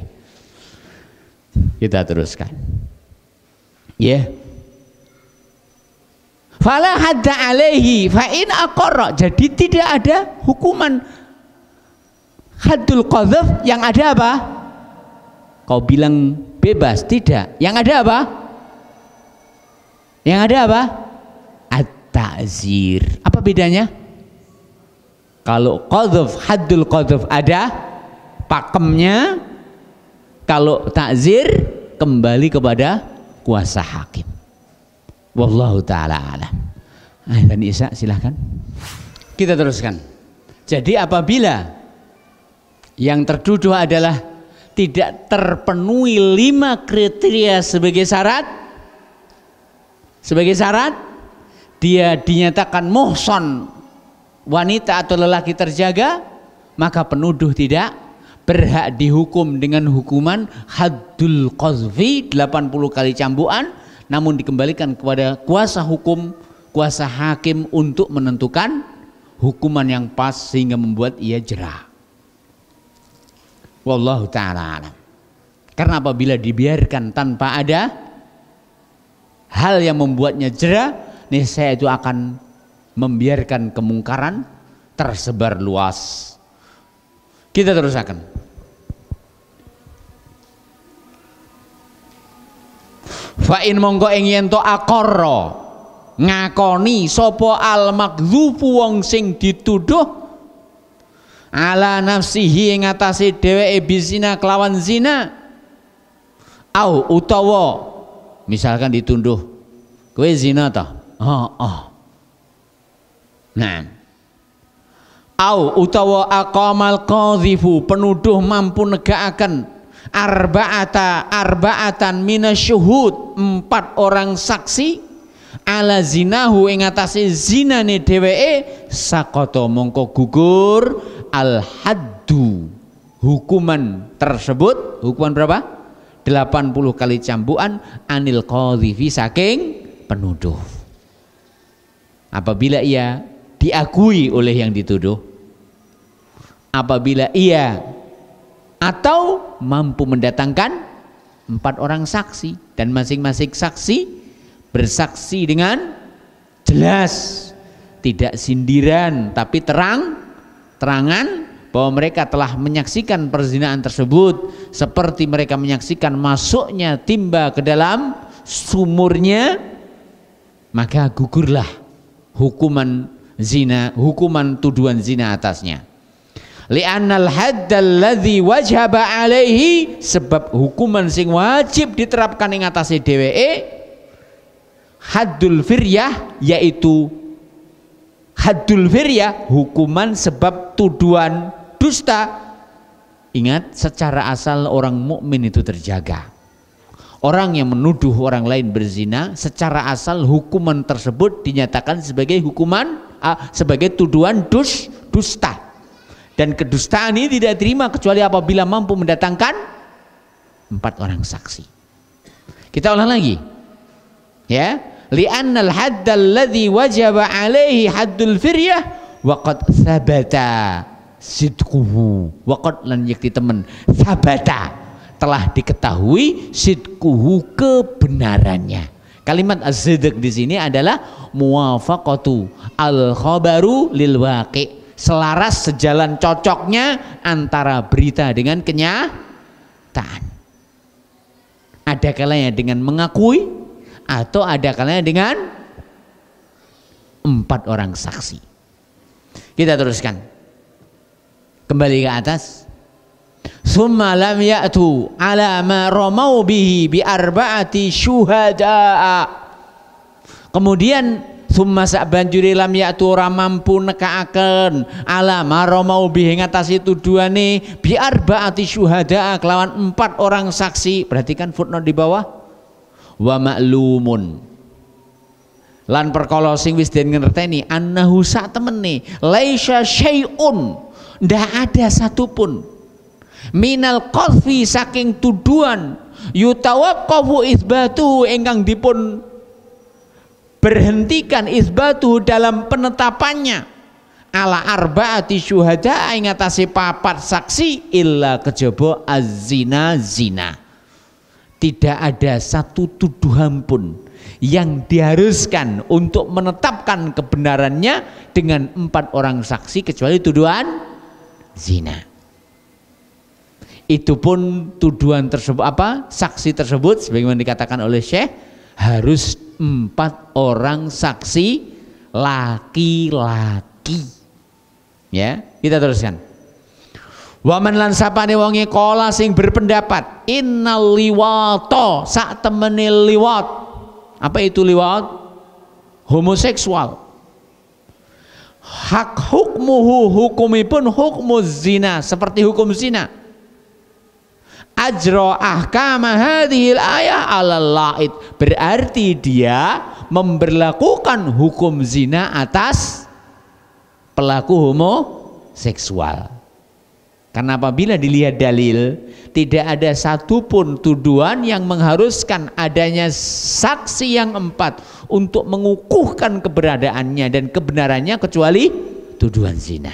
kita teruskan ya yeah. fala hadda alaihi fa in aqarra jadi tidak ada hukuman haddul qadhaf yang ada apa kau bilang bebas tidak yang ada apa yang ada apa at-ta'zir apa bedanya kalau qadhaf haddul qadhaf ada pakemnya kalau takzir kembali kepada kuasa hakim. Wallahu taala alam. dan ah, Isa silahkan. Kita teruskan. Jadi apabila yang tertuduh adalah tidak terpenuhi lima kriteria sebagai syarat sebagai syarat dia dinyatakan muhson wanita atau lelaki terjaga, maka penuduh tidak berhak dihukum dengan hukuman haddul qazfi 80 kali cambukan namun dikembalikan kepada kuasa hukum kuasa hakim untuk menentukan hukuman yang pas sehingga membuat ia jerah wallahu taala alam karena apabila dibiarkan tanpa ada hal yang membuatnya jerah saya itu akan membiarkan kemungkaran tersebar luas. Kita teruskan. Fa'in mongko ing yen to akoro ngakoni sopo al magdzufu wong sing dituduh ala nafsihi ing atase dheweke bizina kelawan zina au utawa misalkan dituduh kowe zina ta oh, oh. Nah. Au utawa aqamal qadhifu penuduh mampu negakaken arba'ata arba'atan minasyuhud empat orang saksi ala zinahu ing atase zinane dheweke sakoto mongko gugur al haddu hukuman tersebut hukuman berapa 80 kali cambukan anil qadhifi saking penuduh apabila ia diakui oleh yang dituduh? Apabila ia atau mampu mendatangkan empat orang saksi dan masing-masing saksi bersaksi dengan jelas tidak sindiran tapi terang terangan bahwa mereka telah menyaksikan perzinaan tersebut seperti mereka menyaksikan masuknya timba ke dalam sumurnya maka gugurlah hukuman zina, hukuman tuduhan zina atasnya. Li'annal haddal ladzi wajhaba alaihi sebab hukuman sing wajib diterapkan ing atase dheweke haddul firyah yaitu haddul firyah hukuman sebab tuduhan dusta. Ingat secara asal orang mukmin itu terjaga. Orang yang menuduh orang lain berzina secara asal hukuman tersebut dinyatakan sebagai hukuman sebagai tuduhan dus dusta dan kedustaan ini tidak terima kecuali apabila mampu mendatangkan empat orang saksi kita ulang lagi ya li'annal haddal ladzi wajaba alaihi haddul firyah waqad thabata sidquhu waqad lan yakti teman thabata telah diketahui sidquhu kebenarannya Kalimat az di sini adalah muwafaqatu al-khabaru lil waqi. Selaras sejalan cocoknya antara berita dengan kenyataan. Ada kalanya dengan mengakui atau ada kalanya dengan empat orang saksi. Kita teruskan. Kembali ke atas. Summa lam ya'tu ala ma ramau bihi bi arba'ati syuhada'a. Kemudian summa sak banjuri lam ya'tu ora mampu nekaaken ala ma ramau bihi ngatasi tuduhane bi arba'ati syuhada'a kelawan empat orang saksi. Perhatikan footnote di bawah. Wa ma'lumun lan perkolo sing wis den ngerteni annahu sak temene laisa syai'un ndak ada satupun minal qadfi saking tuduhan yutawaqqafu isbatu ingkang dipun berhentikan isbatu dalam penetapannya ala arbaati syuhada ing atase papat saksi illa kejaba azina zina tidak ada satu tuduhan pun yang diharuskan untuk menetapkan kebenarannya dengan empat orang saksi kecuali tuduhan zina itu pun tuduhan tersebut apa saksi tersebut sebagaimana dikatakan oleh Syekh harus empat orang saksi laki-laki ya kita teruskan Waman lan sapane wonge kola sing berpendapat innal liwato sak temene liwat apa itu liwat homoseksual hak hukmuhu hukumipun hukmu zina seperti hukum zina ajro ahkama hadhil ayah alal la'id berarti dia memberlakukan hukum zina atas pelaku homoseksual karena apabila dilihat dalil tidak ada satupun tuduhan yang mengharuskan adanya saksi yang empat untuk mengukuhkan keberadaannya dan kebenarannya kecuali tuduhan zina.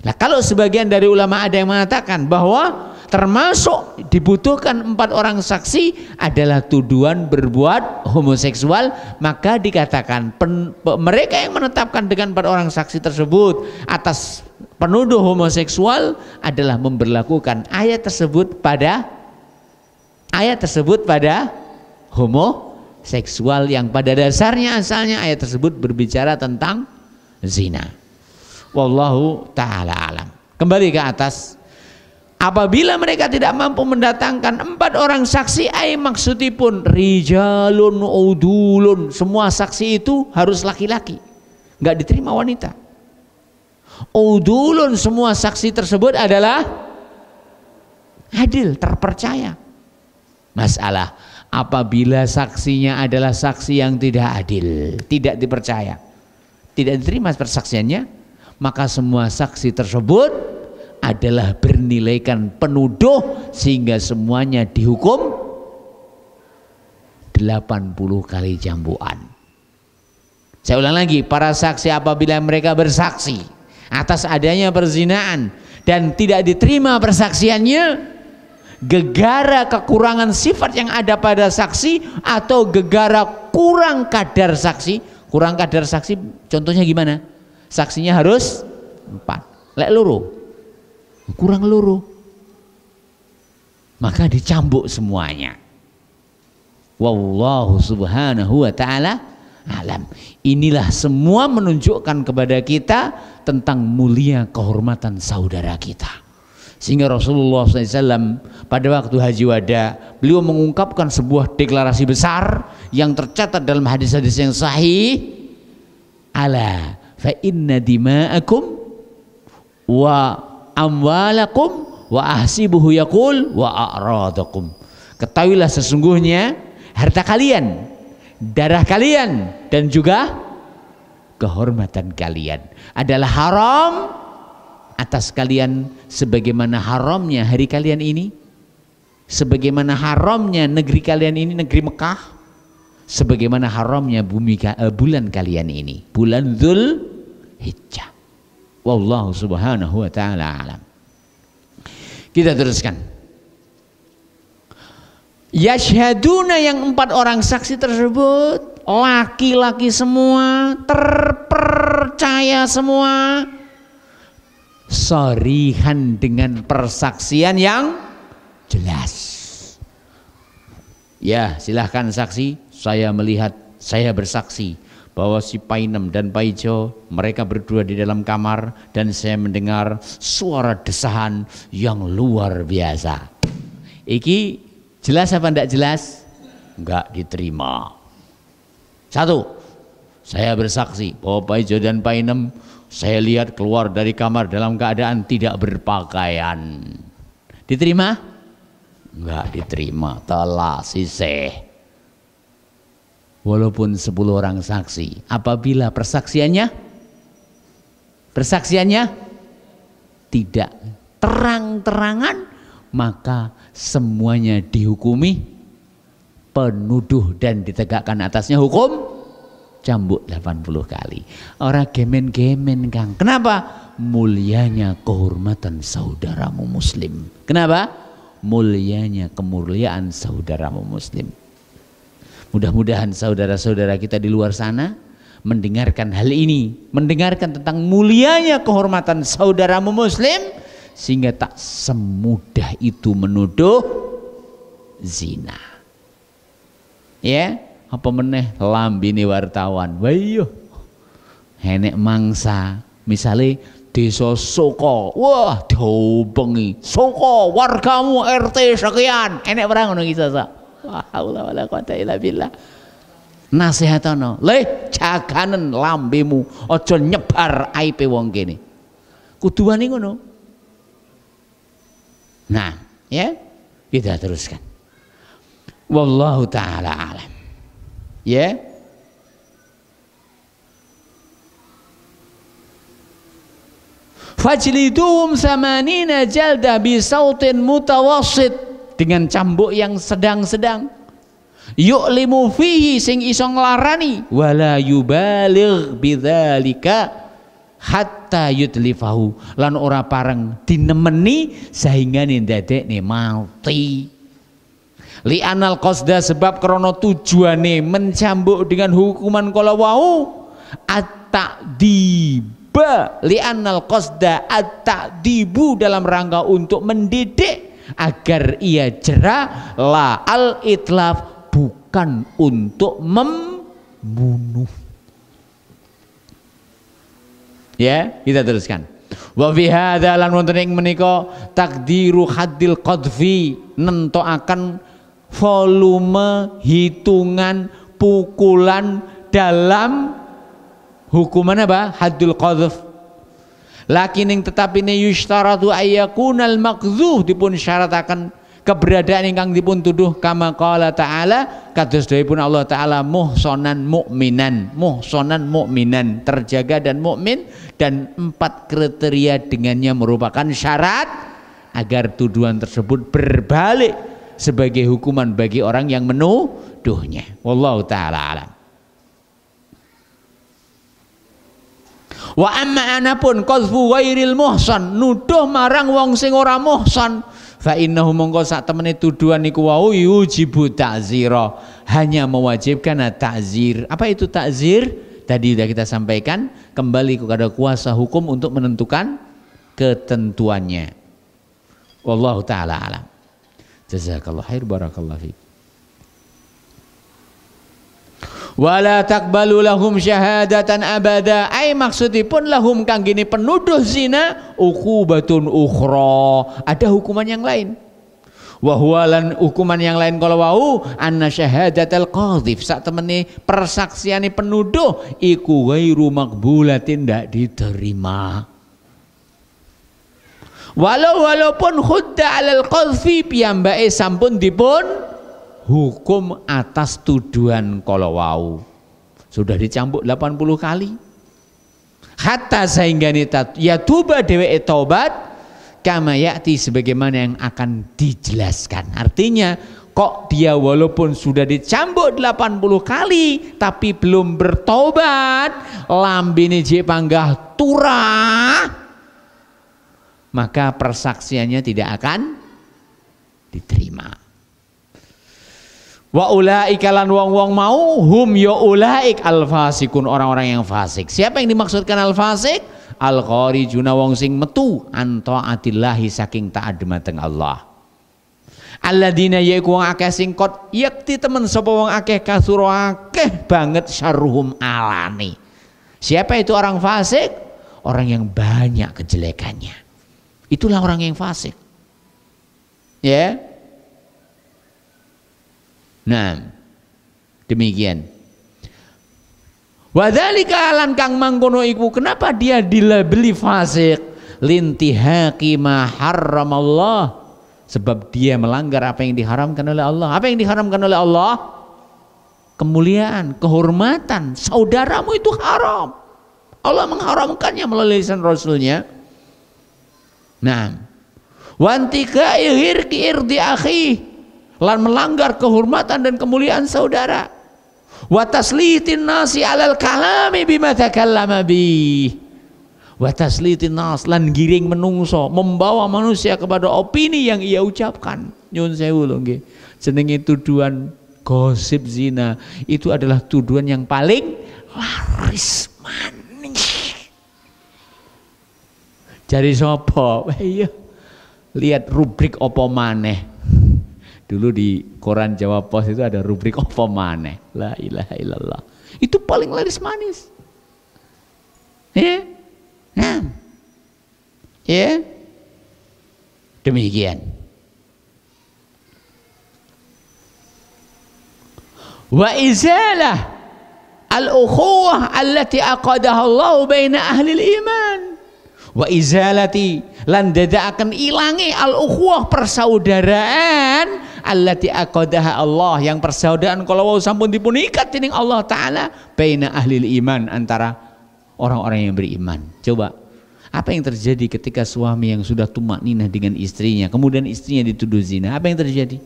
Nah, kalau sebagian dari ulama ada yang mengatakan bahwa termasuk dibutuhkan empat orang saksi adalah tuduhan berbuat homoseksual maka dikatakan pen, mereka yang menetapkan dengan empat orang saksi tersebut atas penuduh homoseksual adalah memberlakukan ayat tersebut pada ayat tersebut pada homoseksual yang pada dasarnya asalnya ayat tersebut berbicara tentang zina wallahu taala alam kembali ke atas Apabila mereka tidak mampu mendatangkan empat orang saksi, ay maksudipun rijalun udulun. Semua saksi itu harus laki-laki. Nggak diterima wanita. Udulun semua saksi tersebut adalah adil, terpercaya. Masalah apabila saksinya adalah saksi yang tidak adil, tidak dipercaya, tidak diterima persaksiannya, maka semua saksi tersebut adalah bernilaikan penuduh sehingga semuanya dihukum 80 kali jambuan. Saya ulang lagi, para saksi apabila mereka bersaksi atas adanya perzinaan dan tidak diterima persaksiannya, gegara kekurangan sifat yang ada pada saksi atau gegara kurang kadar saksi, kurang kadar saksi contohnya gimana? Saksinya harus empat, lek luruh, kurang loro. Maka dicambuk semuanya. Wallahu subhanahu wa ta'ala alam. Inilah semua menunjukkan kepada kita tentang mulia kehormatan saudara kita. Sehingga Rasulullah SAW pada waktu Haji Wada beliau mengungkapkan sebuah deklarasi besar yang tercatat dalam hadis-hadis yang sahih. Ala fa inna dima'akum wa amwalakum wa ahsibuhu yakul wa a'radakum. Ketahuilah sesungguhnya harta kalian, darah kalian dan juga kehormatan kalian adalah haram atas kalian sebagaimana haramnya hari kalian ini sebagaimana haramnya negeri kalian ini negeri Mekah sebagaimana haramnya bumi eh, bulan kalian ini bulan Zul Hijjah Wallahu subhanahu wa ta'ala alam. Kita teruskan. Yashaduna yang empat orang saksi tersebut laki-laki semua terpercaya semua sorihan dengan persaksian yang jelas. Ya silahkan saksi saya melihat saya bersaksi bahwa si Painem dan Paijo mereka berdua di dalam kamar dan saya mendengar suara desahan yang luar biasa. Iki jelas apa tidak jelas? Enggak diterima. Satu, saya bersaksi bahwa Paijo dan Painem saya lihat keluar dari kamar dalam keadaan tidak berpakaian. Diterima? Enggak diterima, telah sisih walaupun sepuluh orang saksi. Apabila persaksiannya persaksiannya tidak terang-terangan maka semuanya dihukumi penuduh dan ditegakkan atasnya hukum cambuk 80 kali. Orang gemen-gemen Kang. Kenapa? Mulianya kehormatan saudaramu muslim. Kenapa? Mulianya kemuliaan saudaramu muslim. Mudah-mudahan saudara-saudara kita di luar sana mendengarkan hal ini, mendengarkan tentang mulianya kehormatan saudaramu muslim sehingga tak semudah itu menuduh zina. Ya, apa meneh lambini wartawan. Wayuh. Henek mangsa. Misalnya desa Soko. Wah, diobengi. Soko wargamu RT sekian. Enek perang ngono kisah Allah wala kuwata illa billah. Nasihatono, leh jaganen lambemu aja nyebar aipe wong kene. Kuduane ngono. Nah, ya. Kita teruskan. Wallahu taala alam. Ya. fajliduhum samanina jalda bi sautin dengan cambuk yang sedang-sedang yuk limu fihi sing iso nglarani wala yubalir bidzalika hatta yudlifahu lan ora pareng dinemeni sehingga ndadekne mati li anal qasda sebab krono tujuane mencambuk dengan hukuman kala wau at-ta'dib li anal qasda at-ta'dibu dalam rangka untuk mendidik agar ia jera la al itlaf bukan untuk membunuh ya kita teruskan wa fi hadza lan wonten ing menika takdiru haddil qadfi nentokaken volume hitungan pukulan dalam hukuman apa haddul qadfi tetap ini yushtaratu ayyakunal pun dipun syaratakan keberadaan ingkang dipun tuduh kama qala ta'ala kados pun Allah taala muhsonan mukminan muhsonan mukminan terjaga dan mukmin dan empat kriteria dengannya merupakan syarat agar tuduhan tersebut berbalik sebagai hukuman bagi orang yang menuduhnya wallahu taala alam Wa amma ana pun qadhfu ghairil muhsan, nuduh marang wong sing ora muhsan. Fa innahu mongko sak temene tuduhan niku wau yujibu ta'zira, hanya mewajibkan ta'zir. Apa itu ta'zir? Tadi sudah kita sampaikan kembali kepada kuasa hukum untuk menentukan ketentuannya. Wallahu taala alam. Jazakallahu khair barakallahu fiik wala takbalu lahum syahadatan abada ay maksudipun lahum kang gini penuduh zina ukubatun ukhra ada hukuman yang lain wahualan hukuman yang lain kalau wau anna syahadatal qadhif sak temene persaksiane penuduh iku ghairu maqbulatin ndak diterima walau walaupun khudda alal qadhfi piyambake sampun dipun hukum atas tuduhan kolowau sudah dicambuk 80 kali hatta sehingga nita ya tuba dewe tobat kama yakti sebagaimana yang akan dijelaskan artinya kok dia walaupun sudah dicambuk 80 kali tapi belum bertobat lambini jek turah maka persaksiannya tidak akan diterima Wa ulaika lan wong-wong mau hum ya ulaik al fasikun orang-orang yang fasik. Siapa yang dimaksudkan al fasik? Al kharijuna wong sing metu anta atillahi saking taat dumateng Allah. Alladzina yaiku wong akeh sing kot yakti temen sapa wong akeh kasura akeh banget syarhum alani. Siapa itu orang fasik? Orang yang banyak kejelekannya. Itulah orang yang fasik. Ya. Yeah Nah, demikian. Wadzalika alam kang mangkono iku kenapa dia dilabeli fasik lintihaki ma Allah sebab dia melanggar apa yang diharamkan oleh Allah. Apa yang diharamkan oleh Allah? Kemuliaan, kehormatan. Saudaramu itu haram. Allah mengharamkannya melalui lisan Rasulnya. Nah, wantika irdi akhi Lan melanggar kehormatan dan kemuliaan saudara wa taslitin nasi alal kalami bima takallama bih wa taslitin nas lan giring menungso membawa manusia kepada opini yang ia ucapkan nyun sewu lho nggih jenenge tuduhan gosip zina itu adalah tuduhan yang paling laris manis jadi sopo iya lihat rubrik opo maneh Dulu di koran Jawa Pos itu ada rubrik apa mana La ilaha illallah. Itu paling laris manis. Ya. Nah. Ya. Demikian. Wa izalah al-ukhuwah allati aqadaha Allah baina ahli iman wa izalati lan akan ilangi al ukhuwah persaudaraan allati aqadaha Allah yang persaudaraan kalau wau sampun dipun ikat dening Allah taala baina ahli iman antara orang-orang yang beriman coba apa yang terjadi ketika suami yang sudah tumak ninah dengan istrinya kemudian istrinya dituduh zina apa yang terjadi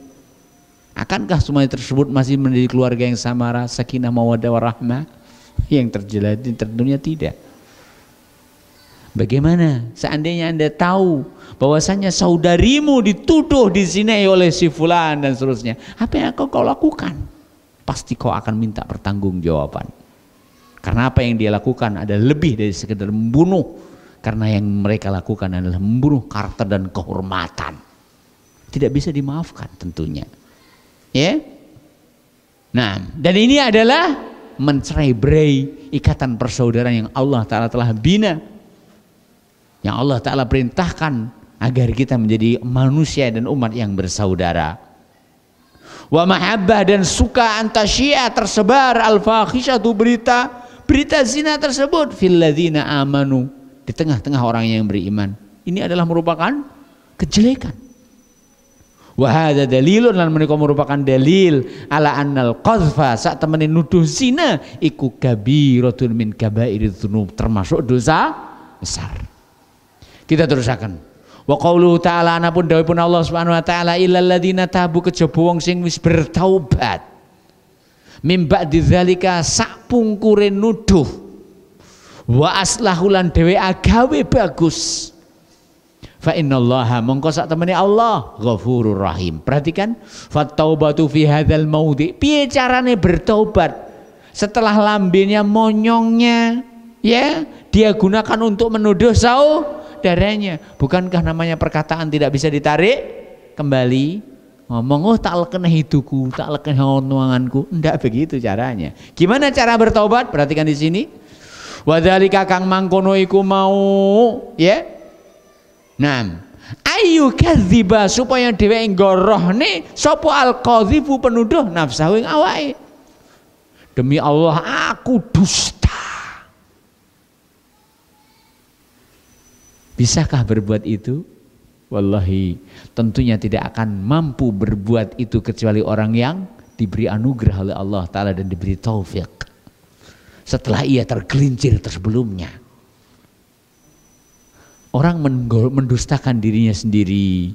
akankah semuanya tersebut masih menjadi keluarga yang samara sakinah mawaddah warahmah yang terjadi tentunya tidak Bagaimana seandainya Anda tahu bahwasanya saudarimu dituduh di sini oleh si fulan dan seterusnya. Apa yang kau, kau lakukan? Pasti kau akan minta pertanggungjawaban. Karena apa yang dia lakukan ada lebih dari sekedar membunuh. Karena yang mereka lakukan adalah membunuh karakter dan kehormatan. Tidak bisa dimaafkan tentunya. Ya. Nah, dan ini adalah mencerai berai ikatan persaudaraan yang Allah Ta'ala telah bina yang Allah Ta'ala perintahkan agar kita menjadi manusia dan umat yang bersaudara wa mahabbah dan suka antasyia tersebar al-fakhishatu berita berita zina tersebut filadzina amanu di tengah-tengah orang yang beriman ini adalah merupakan kejelekan Wahada dalilun lan menika merupakan dalil ala annal qadhfa saat temenin nuduh zina iku kabiratun min kabairi termasuk dosa besar kita terusakan wa qawlu ta'ala anapun dawipun Allah Subhanahu wa taala illal ladzina tabu kejaba wong sing wis bertaubat mimba didzalika sak pungkure nuduh wa aslahulan dewe agawe bagus fa innallaha mongko sak temene Allah ghafurur rahim perhatikan fat taubatu fi hadzal maudi piye carane bertaubat setelah lambenya monyongnya ya dia gunakan untuk menuduh sau darahnya. Bukankah namanya perkataan tidak bisa ditarik kembali? Ngomong, oh tak lekena hidupku, tak lekena nuanganku. tidak begitu caranya. Gimana cara bertobat? Perhatikan di sini. Wadali kakang mangkono iku mau, ya. Yeah? Nah, ayu kaziba supaya dhewe nih Sopo al qadzifu penuduh nafsahu ing Demi Allah aku dusta Bisakah berbuat itu? Wallahi, tentunya tidak akan mampu berbuat itu kecuali orang yang diberi anugerah oleh Allah Ta'ala dan diberi taufik. Setelah ia tergelincir tersebelumnya. Orang mendustakan dirinya sendiri.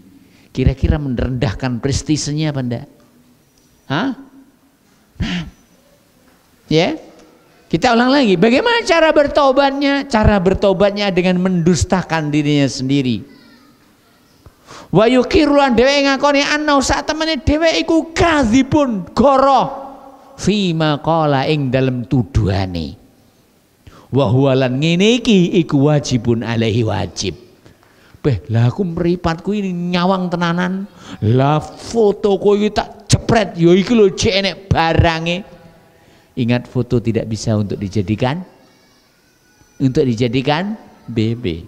Kira-kira merendahkan prestisenya apa enggak? Hah? Nah, ya? Yeah? Kita ulang lagi, bagaimana cara bertobatnya? Cara bertobatnya dengan mendustakan dirinya sendiri. Wa yukirulan dhewe ngakoni anna sak temene dhewe iku kadzibun, goroh. Fima qala ing dalem tuduhane. Wa huwa lan ngene iki iku wajibun alaihi wajib. Beh, lah aku meripatku ini nyawang tenanan. Lah foto iki tak cepret, ya iki lho jek enek Ingat foto tidak bisa untuk dijadikan untuk dijadikan BB.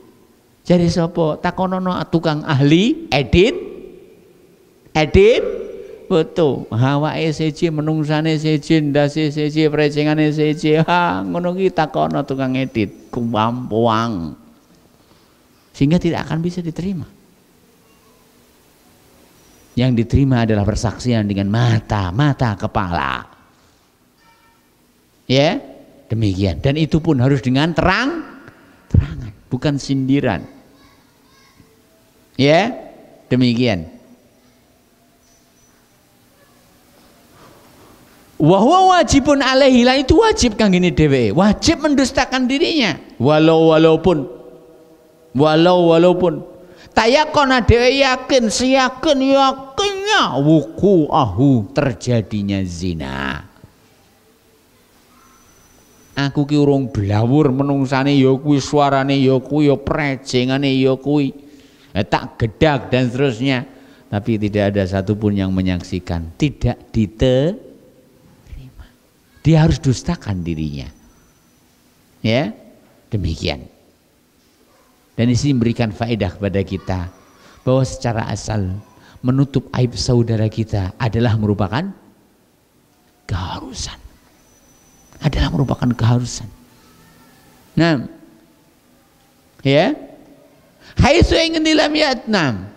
Jadi sopo takonono tukang ahli edit edit foto Hawa ECG menungsane ECG dasi ECG perecengan ECG. ha ngono ki takono tukang edit kuwampuang sehingga tidak akan bisa diterima. Yang diterima adalah persaksian dengan mata, mata, kepala. Ya, demikian. Dan itu pun harus dengan terang terangan, bukan sindiran. Ya, demikian. Wahwa wajibun alaihi itu wajib kang ini dewe wajib mendustakan dirinya walau walaupun walau walaupun tayakona dewe yakin siyakin yakinnya wuku ahu terjadinya zina aku ki urung blawur menungsane ya kuwi suarane ya kuwi ya prejengane ya kuwi eh, tak gedak dan seterusnya tapi tidak ada satupun yang menyaksikan tidak diterima dia harus dustakan dirinya ya demikian dan ini memberikan faedah kepada kita bahwa secara asal menutup aib saudara kita adalah merupakan keharusan adalah merupakan keharusan. Nam, ya, Haisu ingin dilam yatnam.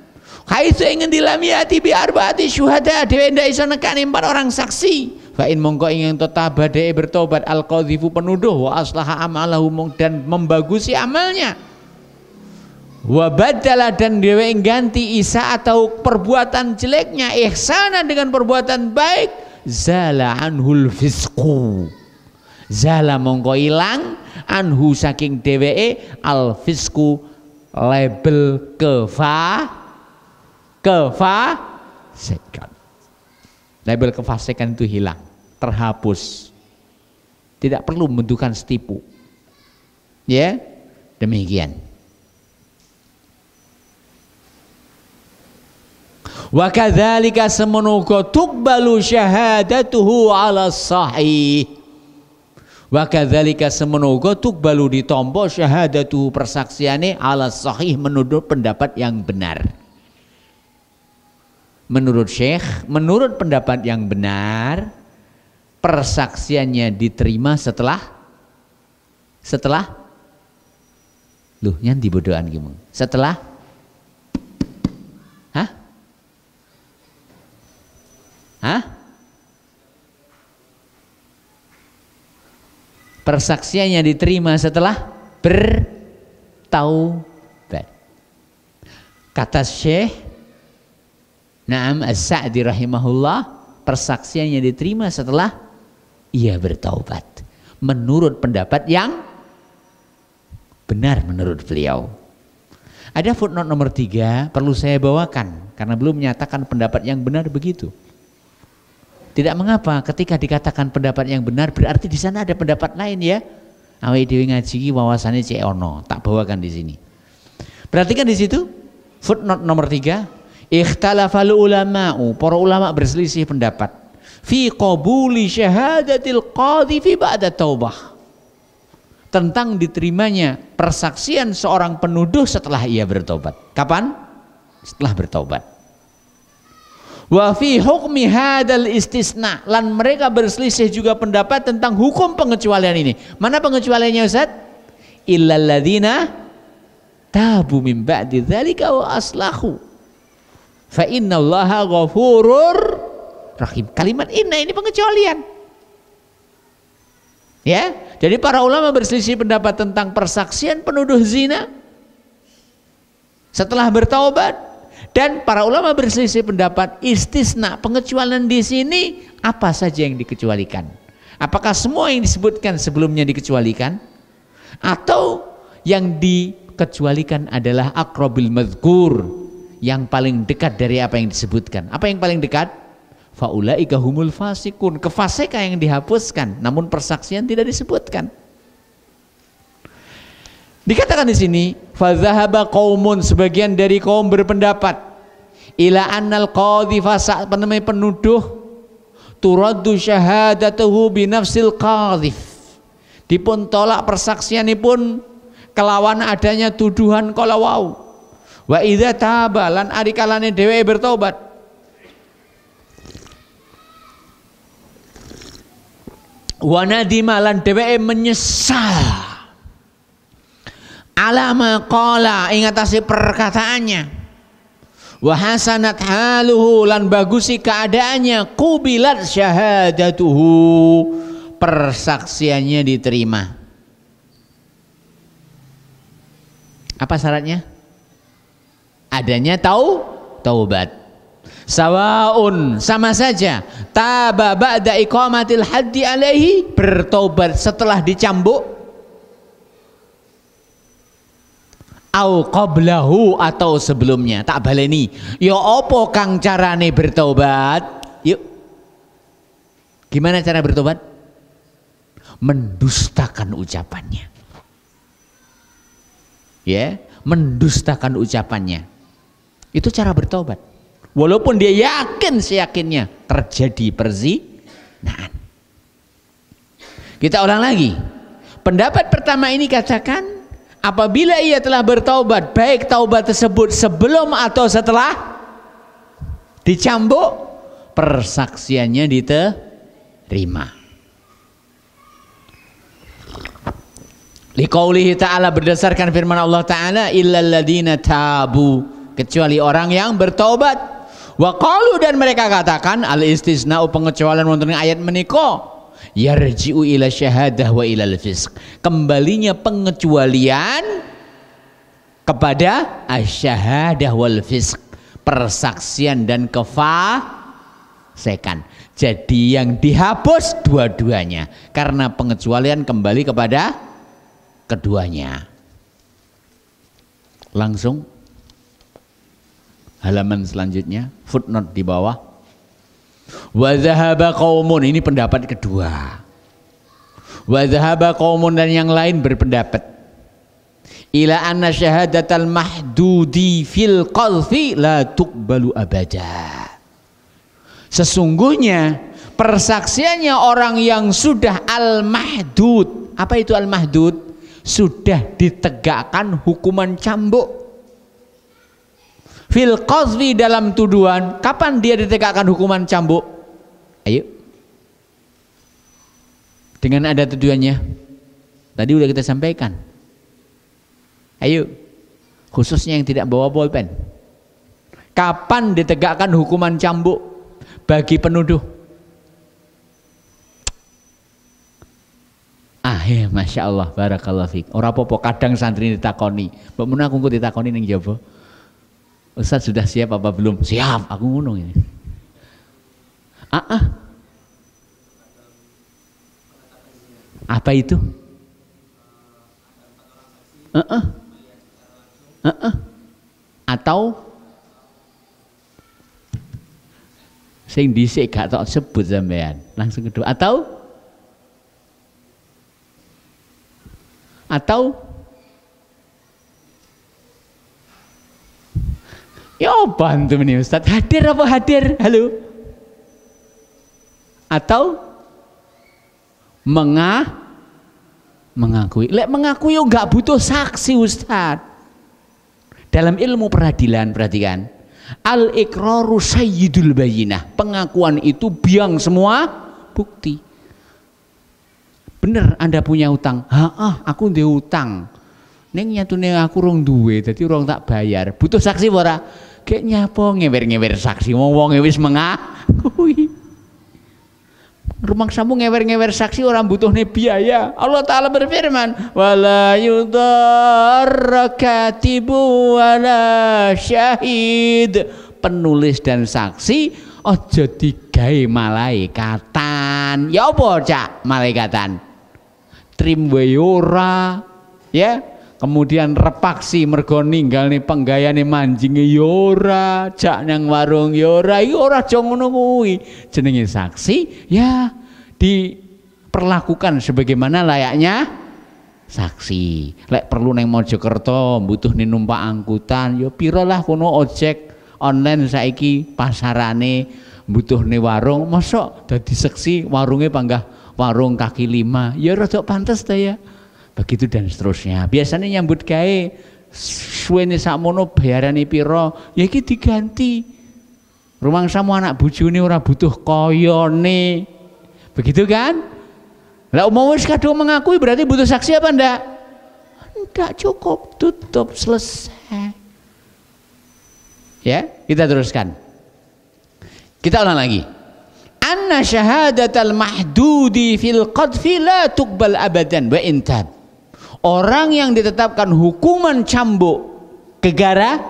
Haisu ingin dilamiati yati bi arbaati syuhada. Dewe ndak iso nekani empat orang saksi. Fa in mongko ingin tetaba dhek bertobat al qadhifu penuduh wa aslaha amalahu dan membagusi amalnya. Wa badala dan dewe ganti isa atau perbuatan jeleknya ihsana dengan perbuatan baik zala anhul fisku zala mongko ilang anhu saking dwe alfisku label kefa kefa sekan label kefasikan itu hilang terhapus tidak perlu membutuhkan setipu ya demikian wa kadzalika semenuga tukbalu syahadatuhu ala sahih wa kadzalika semenoga uga tukbalu ditompo syahadatu persaksiane ala sahih menurut pendapat yang benar menurut syekh menurut pendapat yang benar persaksiannya diterima setelah setelah loh nyanti bodohan gimana setelah hah hah persaksiannya diterima setelah bertaubat kata Syekh Naam As-Sa'di rahimahullah persaksiannya diterima setelah ia bertaubat menurut pendapat yang benar menurut beliau ada footnote nomor tiga perlu saya bawakan karena belum menyatakan pendapat yang benar begitu tidak mengapa ketika dikatakan pendapat yang benar berarti di sana ada pendapat lain ya. Awe dewi ngaji wawasannya cek ono, tak bawakan di sini. Perhatikan di situ footnote nomor tiga. Ikhtalafal ulama'u, para ulama berselisih pendapat. Fi qabuli syahadatil qadhi fi ba'da taubah. Tentang diterimanya persaksian seorang penuduh setelah ia bertobat. Kapan? Setelah bertobat. Wa fi hukmi hadal istisna lan mereka berselisih juga pendapat tentang hukum pengecualian ini. Mana pengecualiannya Ustaz? Illa ladzina tabu min ba'di dzalika wa aslahu. Fa Allaha ghafurur rahim. Kalimat inna ini pengecualian. Ya, jadi para ulama berselisih pendapat tentang persaksian penuduh zina setelah bertaubat dan para ulama berselisih pendapat istisna pengecualian di sini apa saja yang dikecualikan? Apakah semua yang disebutkan sebelumnya dikecualikan? Atau yang dikecualikan adalah akrobil madkur yang paling dekat dari apa yang disebutkan. Apa yang paling dekat? Faulaika humul fasikun, kefasika yang dihapuskan, namun persaksian tidak disebutkan. Dikatakan di sini, fazahaba kaumun sebagian dari kaum berpendapat ila annal qadhi fasa penuduh turaddu syahadatuhu binafsil qadhif. Dipun tolak persaksianipun kelawan adanya tuduhan kala wau. Wa idza taba lan ari kalane dheweke bertobat. Wa nadima lan dheweke menyesal alama kola ing perkataannya wahasanat haluhu lan bagusi keadaannya kubilat syahadatuhu persaksiannya diterima apa syaratnya adanya tahu taubat sawaun sama saja taba ba'da iqamatil haddi alaihi bertobat setelah dicambuk au qablahu atau sebelumnya tak baleni ya opo kang carane bertobat yuk gimana cara bertobat mendustakan ucapannya ya yeah? mendustakan ucapannya itu cara bertobat walaupun dia yakin seyakinnya terjadi Nah, kita ulang lagi pendapat pertama ini katakan apabila ia telah bertaubat baik taubat tersebut sebelum atau setelah dicambuk persaksiannya diterima liqaulihi ta'ala berdasarkan firman Allah ta'ala illal tabu kecuali orang yang bertaubat wa qalu dan mereka katakan al istisna'u pengecualian wonten ayat menika yarji'u ila syahadah wa ilal fisq kembalinya pengecualian kepada asyahadah wal fisq persaksian dan sekan jadi yang dihapus dua-duanya karena pengecualian kembali kepada keduanya langsung halaman selanjutnya footnote di bawah Wazahaba kaumun ini pendapat kedua. Wazahaba kaumun dan yang lain berpendapat ila anna al mahdudi fil qalfi la tuqbalu abada. Sesungguhnya persaksiannya orang yang sudah al-mahdud. Apa itu al-mahdud? Sudah ditegakkan hukuman cambuk fil qazwi dalam tuduhan kapan dia ditegakkan hukuman cambuk ayo dengan ada tuduhannya tadi udah kita sampaikan ayo khususnya yang tidak bawa bolpen kapan ditegakkan hukuman cambuk bagi penuduh ah ya masya Allah barakallah fiq. orang popo kadang santri ditakoni bapak Muna aku ditakoni neng jawab. Ustaz sudah siap apa belum? Siap, aku ngunung ini. Ah, ah. Apa itu? Uh -uh. Uh -uh. Atau sing dhisik gak tak sebut sampean langsung kedua atau atau Ya apa antum ini Ustaz? Hadir apa hadir? Halo? Atau menga mengakui. Lek mengakui yo butuh saksi Ustaz. Dalam ilmu peradilan perhatikan. Al ikraru sayyidul bayinah. Pengakuan itu biang semua bukti. Benar Anda punya utang. Ha, ah, aku dia utang nyatu nyatune aku rong duwe, jadi rong tak bayar. Butuh saksi ora? Kek nyapa ngewer-ngewer saksi mau wong ngewis mengah. Rumah sambung ngewer-ngewer saksi orang butuhnya biaya. Allah Ta'ala berfirman, wala yudhar katibu wala syahid. Penulis dan saksi Oh ojo digawe malaikatan. Ya apa cak malaikatan? Trimwe ya? ya kemudian repaksi mergo ninggal nih penggayane manjing yora ya jak nang warung yora ya iki ora aja ngono saksi ya diperlakukan sebagaimana layaknya saksi lek perlu neng Mojokerto butuh nih numpak angkutan yo ya piro lah kono ojek online saiki pasarane butuh nih warung mosok dadi saksi warungnya panggah warung kaki lima ya rada pantas ta ya begitu dan seterusnya. Biasanya nyambut gawe suwene sakmono bayarane piro, ya iki diganti. samu anak ini ora butuh koyone. Begitu kan? Lah umpama wis kadung mengakui berarti butuh saksi apa ndak? Ndak cukup, tutup, selesai. Ya, kita teruskan. Kita ulang lagi. Anna syahadatal mahdudi fil qadfi la tuqbal abadan wa intab orang yang ditetapkan hukuman cambuk kegara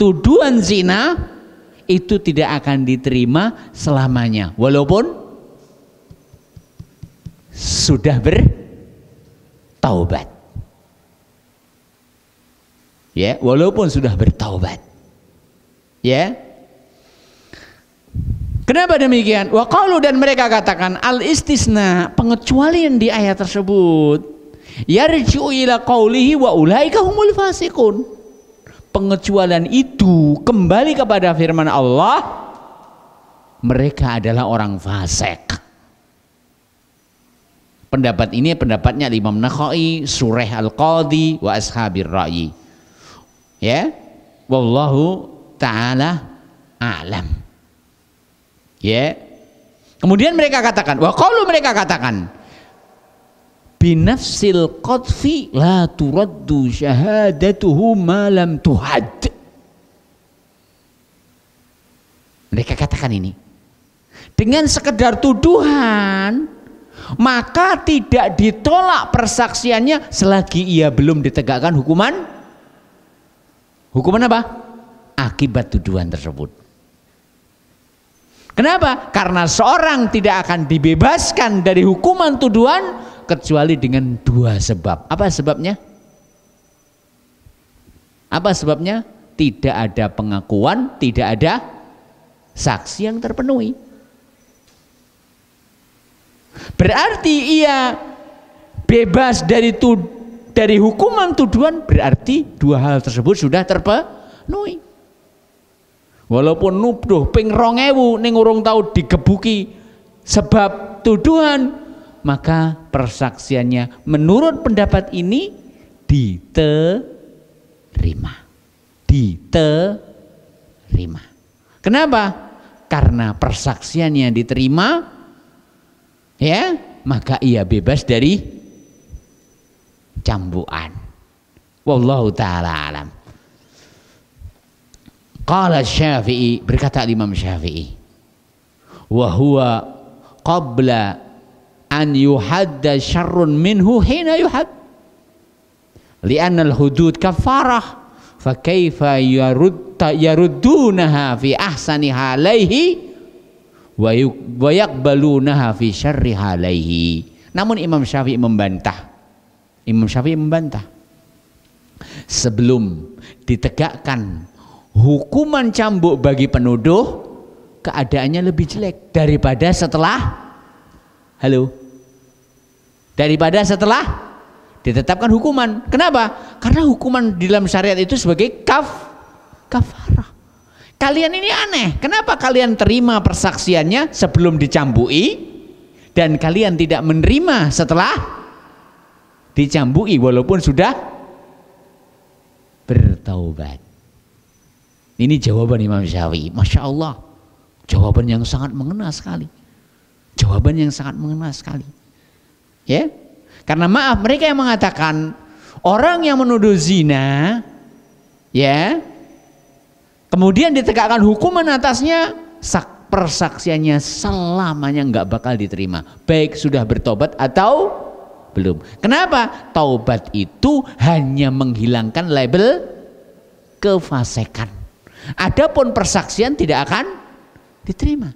tuduhan zina itu tidak akan diterima selamanya walaupun sudah bertaubat ya walaupun sudah bertaubat ya Kenapa demikian? Wa dan mereka katakan al istisna pengecualian di ayat tersebut yarji'u ila qawlihi wa ulaika humul fasikun. pengecualian itu kembali kepada firman Allah mereka adalah orang fasik pendapat ini pendapatnya Imam Nakhai, Surah Al-Qadhi wa ashabir ra'yi ya wallahu taala alam ya kemudian mereka katakan wa qalu mereka katakan binafsil qadfi la turaddu syahadatuhu ma lam tuhad mereka katakan ini dengan sekedar tuduhan maka tidak ditolak persaksiannya selagi ia belum ditegakkan hukuman hukuman apa akibat tuduhan tersebut Kenapa? Karena seorang tidak akan dibebaskan dari hukuman tuduhan kecuali dengan dua sebab. Apa sebabnya? Apa sebabnya? Tidak ada pengakuan, tidak ada saksi yang terpenuhi. Berarti ia bebas dari tu, dari hukuman tuduhan berarti dua hal tersebut sudah terpenuhi. Walaupun nuduh ping rongewu ning urung tahu digebuki sebab tuduhan maka persaksiannya menurut pendapat ini diterima. Diterima. Kenapa? Karena persaksiannya diterima ya, maka ia bebas dari cambuan. Wallahu taala alam. Qala Syafi'i berkata Imam Syafi'i wa huwa qabla an yuhadda syarrun minhu hina yuhad li'anna al-hudud kafarah fa kaifa yarudta yaruddunaha fi ahsani halaihi wa yaqbalunaha fi syarri halaihi namun Imam Syafi'i membantah Imam Syafi'i membantah sebelum ditegakkan hukuman cambuk bagi penuduh keadaannya lebih jelek daripada setelah halo daripada setelah ditetapkan hukuman. Kenapa? Karena hukuman di dalam syariat itu sebagai kaf kafarah. Kalian ini aneh. Kenapa kalian terima persaksiannya sebelum dicambui dan kalian tidak menerima setelah dicambui walaupun sudah bertaubat. Ini jawaban Imam Syafi'i. Masya Allah. Jawaban yang sangat mengena sekali. Jawaban yang sangat mengena sekali. Ya. Karena maaf mereka yang mengatakan orang yang menuduh zina ya kemudian ditegakkan hukuman atasnya sak persaksiannya selamanya nggak bakal diterima baik sudah bertobat atau belum kenapa taubat itu hanya menghilangkan label kefasekan adapun persaksian tidak akan diterima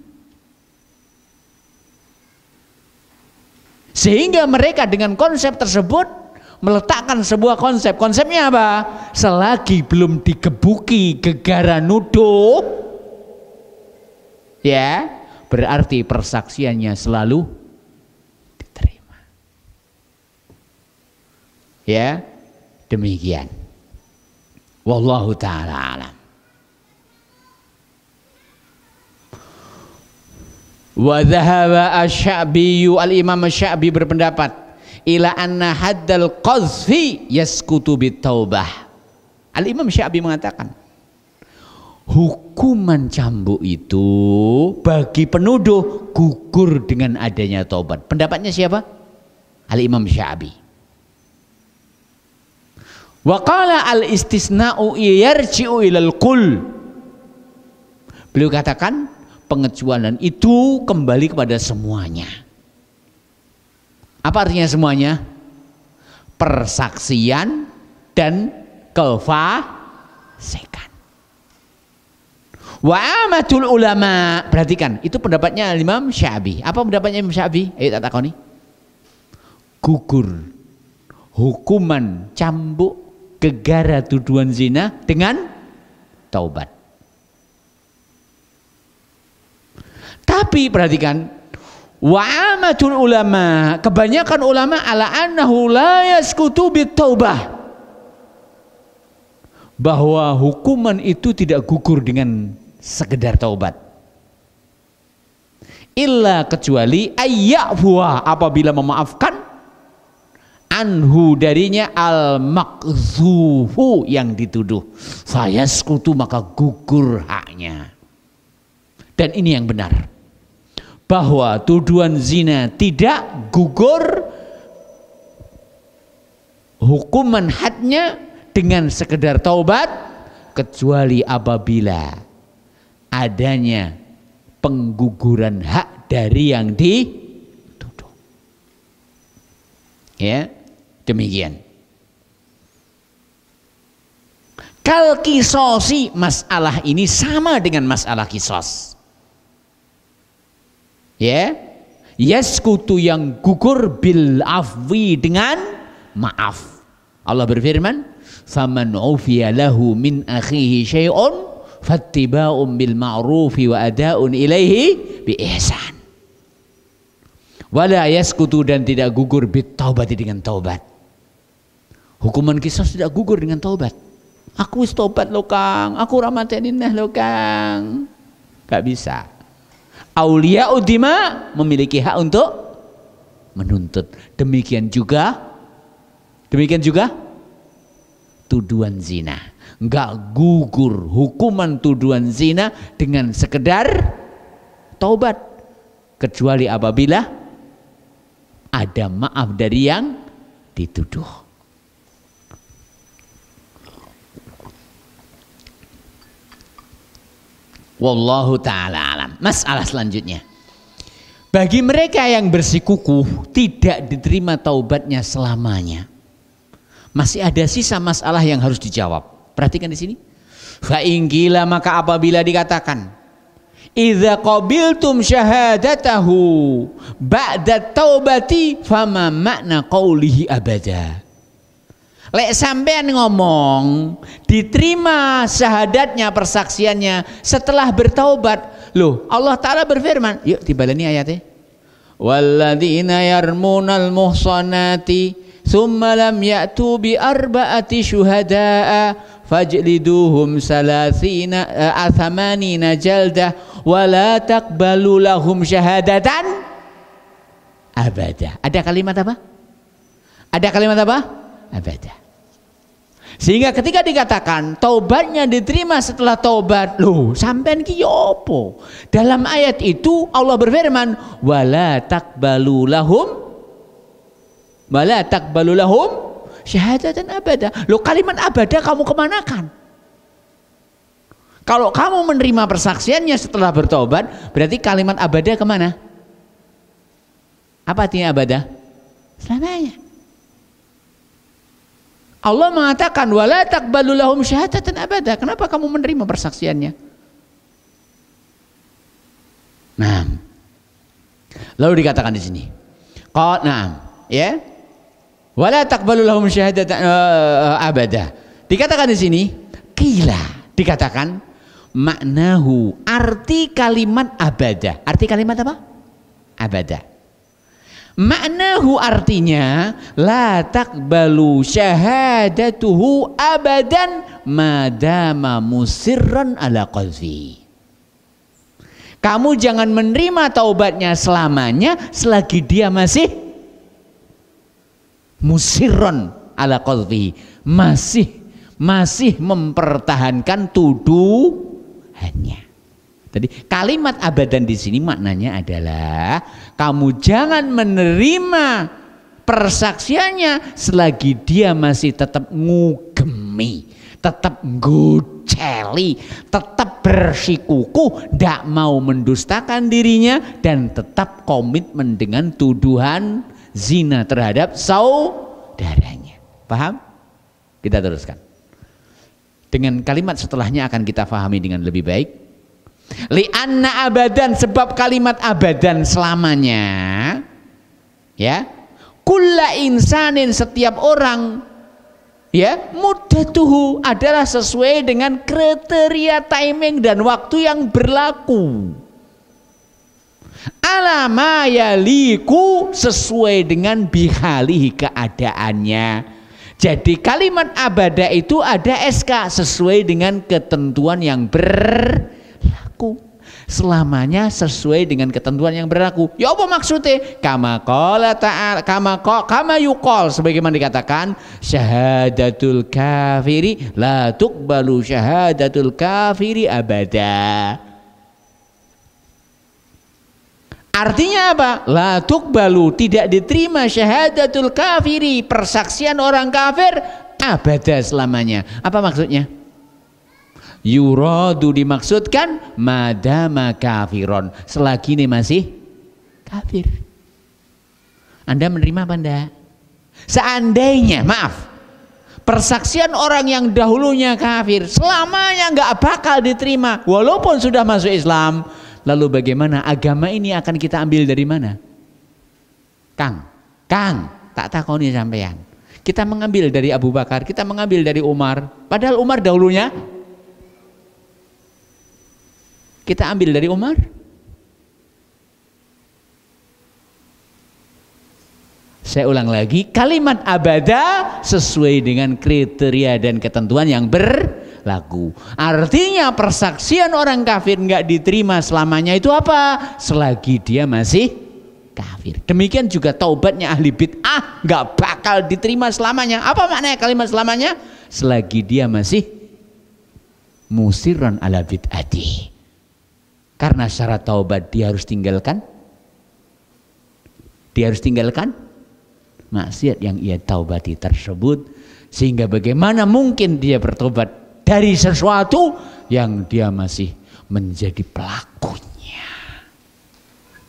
Sehingga mereka dengan konsep tersebut meletakkan sebuah konsep. Konsepnya apa? Selagi belum digebuki gegara nuduh, ya, berarti persaksiannya selalu diterima. Ya, demikian. Wallahu taala alam. Wa dhahaba asy al-Imam Asy-Sya'bi berpendapat ila anna haddal qazfi yaskutu bitaubah. Al-Imam Syabi mengatakan hukuman cambuk itu bagi penuduh gugur dengan adanya taubat. Pendapatnya siapa? Al-Imam Syabi. Wa qala al-istisna'u yarji'u ilal qul. Beliau katakan pengecualian itu kembali kepada semuanya. Apa artinya semuanya? Persaksian dan kefasikan. Wa amatul ulama. Perhatikan, itu pendapatnya Imam Syafi'i. Apa pendapatnya Imam Syafi'i? Ayo tak nih. Gugur hukuman cambuk gegara tuduhan zina dengan taubat. Tapi perhatikan, wa amatul ulama, kebanyakan ulama ala annahu la yaskutu taubah Bahwa hukuman itu tidak gugur dengan sekedar taubat. Illa kecuali ayyahwa apabila memaafkan anhu darinya al makzuhu yang dituduh. Saya sekutu maka gugur haknya. Dan ini yang benar. Bahwa tuduhan zina tidak gugur hukuman hadnya dengan sekedar taubat kecuali apabila adanya pengguguran hak dari yang dituduh. Ya, demikian. Kal masalah ini sama dengan masalah kisos ya yaskutu yang gugur bil afwi dengan maaf Allah berfirman faman ufiya lahu min akhihi syai'un fattiba'un bil ma'rufi wa ada'un ilaihi bi ihsan wala yaskutu dan tidak gugur bit taubati dengan taubat hukuman kisah tidak gugur dengan taubat aku wis taubat lo kang aku ramatenin nah lo kang gak bisa Aulia udima memiliki hak untuk menuntut. Demikian juga demikian juga tuduhan zina. Enggak gugur hukuman tuduhan zina dengan sekedar taubat kecuali apabila ada maaf dari yang dituduh. Wallahu taala Masalah selanjutnya. Bagi mereka yang bersikukuh tidak diterima taubatnya selamanya. Masih ada sisa masalah yang harus dijawab. Perhatikan di sini. Fa maka apabila dikatakan Idza qabiltum syahadatahu ba'da taubati fama makna qaulihi abada. Lek sampean ngomong diterima syahadatnya persaksiannya setelah bertaubat Loh, Allah Ta'ala berfirman. Yuk, tiba ini ayatnya. Walladzina yarmunal muhsanati thumma lam ya'tu bi arba'ati syuhada'a fajliduhum salathina eh, athamanina jaldah wa la taqbalu lahum syahadatan abada. Ada kalimat apa? Ada kalimat apa? Abada. Sehingga ketika dikatakan taubatnya diterima setelah taubat, lu sampean ki opo? Ya Dalam ayat itu Allah berfirman, "Wala takbalu lahum wala takbalu lahum syahadatan abada." lo kalimat abada kamu kemanakan? Kalau kamu menerima persaksiannya setelah bertobat, berarti kalimat abada kemana? Apa artinya abada? Selamanya. Allah mengatakan wala taqbalu lahum syahadatan abada. Kenapa kamu menerima persaksiannya? Nah. Lalu dikatakan di sini. Qad nah, ya. Wala taqbalu lahum syahadatan eh, abada. Dikatakan di sini qila dikatakan maknahu arti kalimat abada. Arti kalimat apa? Abada. Maknahu artinya la takbalu syahadatuhu abadan madama musirran ala qalbi. Kamu jangan menerima taubatnya selamanya selagi dia masih musirron ala qalbi, masih masih mempertahankan tuduhannya. Tadi kalimat abadan di sini maknanya adalah kamu jangan menerima persaksiannya selagi dia masih tetap ngugemi, tetap nguceli, tetap bersikuku, tidak mau mendustakan dirinya dan tetap komitmen dengan tuduhan zina terhadap saudaranya. Paham? Kita teruskan. Dengan kalimat setelahnya akan kita fahami dengan lebih baik. Lianna abadan sebab kalimat abadan selamanya ya. Kulla insanin setiap orang ya mudah mudatuhu adalah sesuai dengan kriteria timing dan waktu yang berlaku. Alama yaliku sesuai dengan bihalihi keadaannya. Jadi kalimat abada itu ada SK sesuai dengan ketentuan yang ber selamanya sesuai dengan ketentuan yang berlaku. Ya apa maksudnya? Kama kola ta'al, kama ko, kama yukol. sebagaimana dikatakan syahadatul kafiri la tukbalu syahadatul kafiri abada. Artinya apa? La tukbalu, tidak diterima syahadatul kafiri persaksian orang kafir abada selamanya. Apa maksudnya? Yuradu dimaksudkan madama kafiron. Selagi ini masih kafir. Anda menerima apa enggak? Seandainya, maaf. Persaksian orang yang dahulunya kafir selamanya nggak bakal diterima walaupun sudah masuk Islam. Lalu bagaimana agama ini akan kita ambil dari mana? Kang, Kang, tak takoni sampean. Kita mengambil dari Abu Bakar, kita mengambil dari Umar. Padahal Umar dahulunya kita ambil dari Umar. Saya ulang lagi, kalimat abada sesuai dengan kriteria dan ketentuan yang berlaku. Artinya persaksian orang kafir nggak diterima selamanya itu apa? Selagi dia masih kafir. Demikian juga taubatnya ahli bid'ah nggak bakal diterima selamanya. Apa maknanya kalimat selamanya? Selagi dia masih musiran ala bid'ah. Karena syarat taubat dia harus tinggalkan dia harus tinggalkan maksiat yang ia taubati tersebut sehingga bagaimana mungkin dia bertobat dari sesuatu yang dia masih menjadi pelakunya.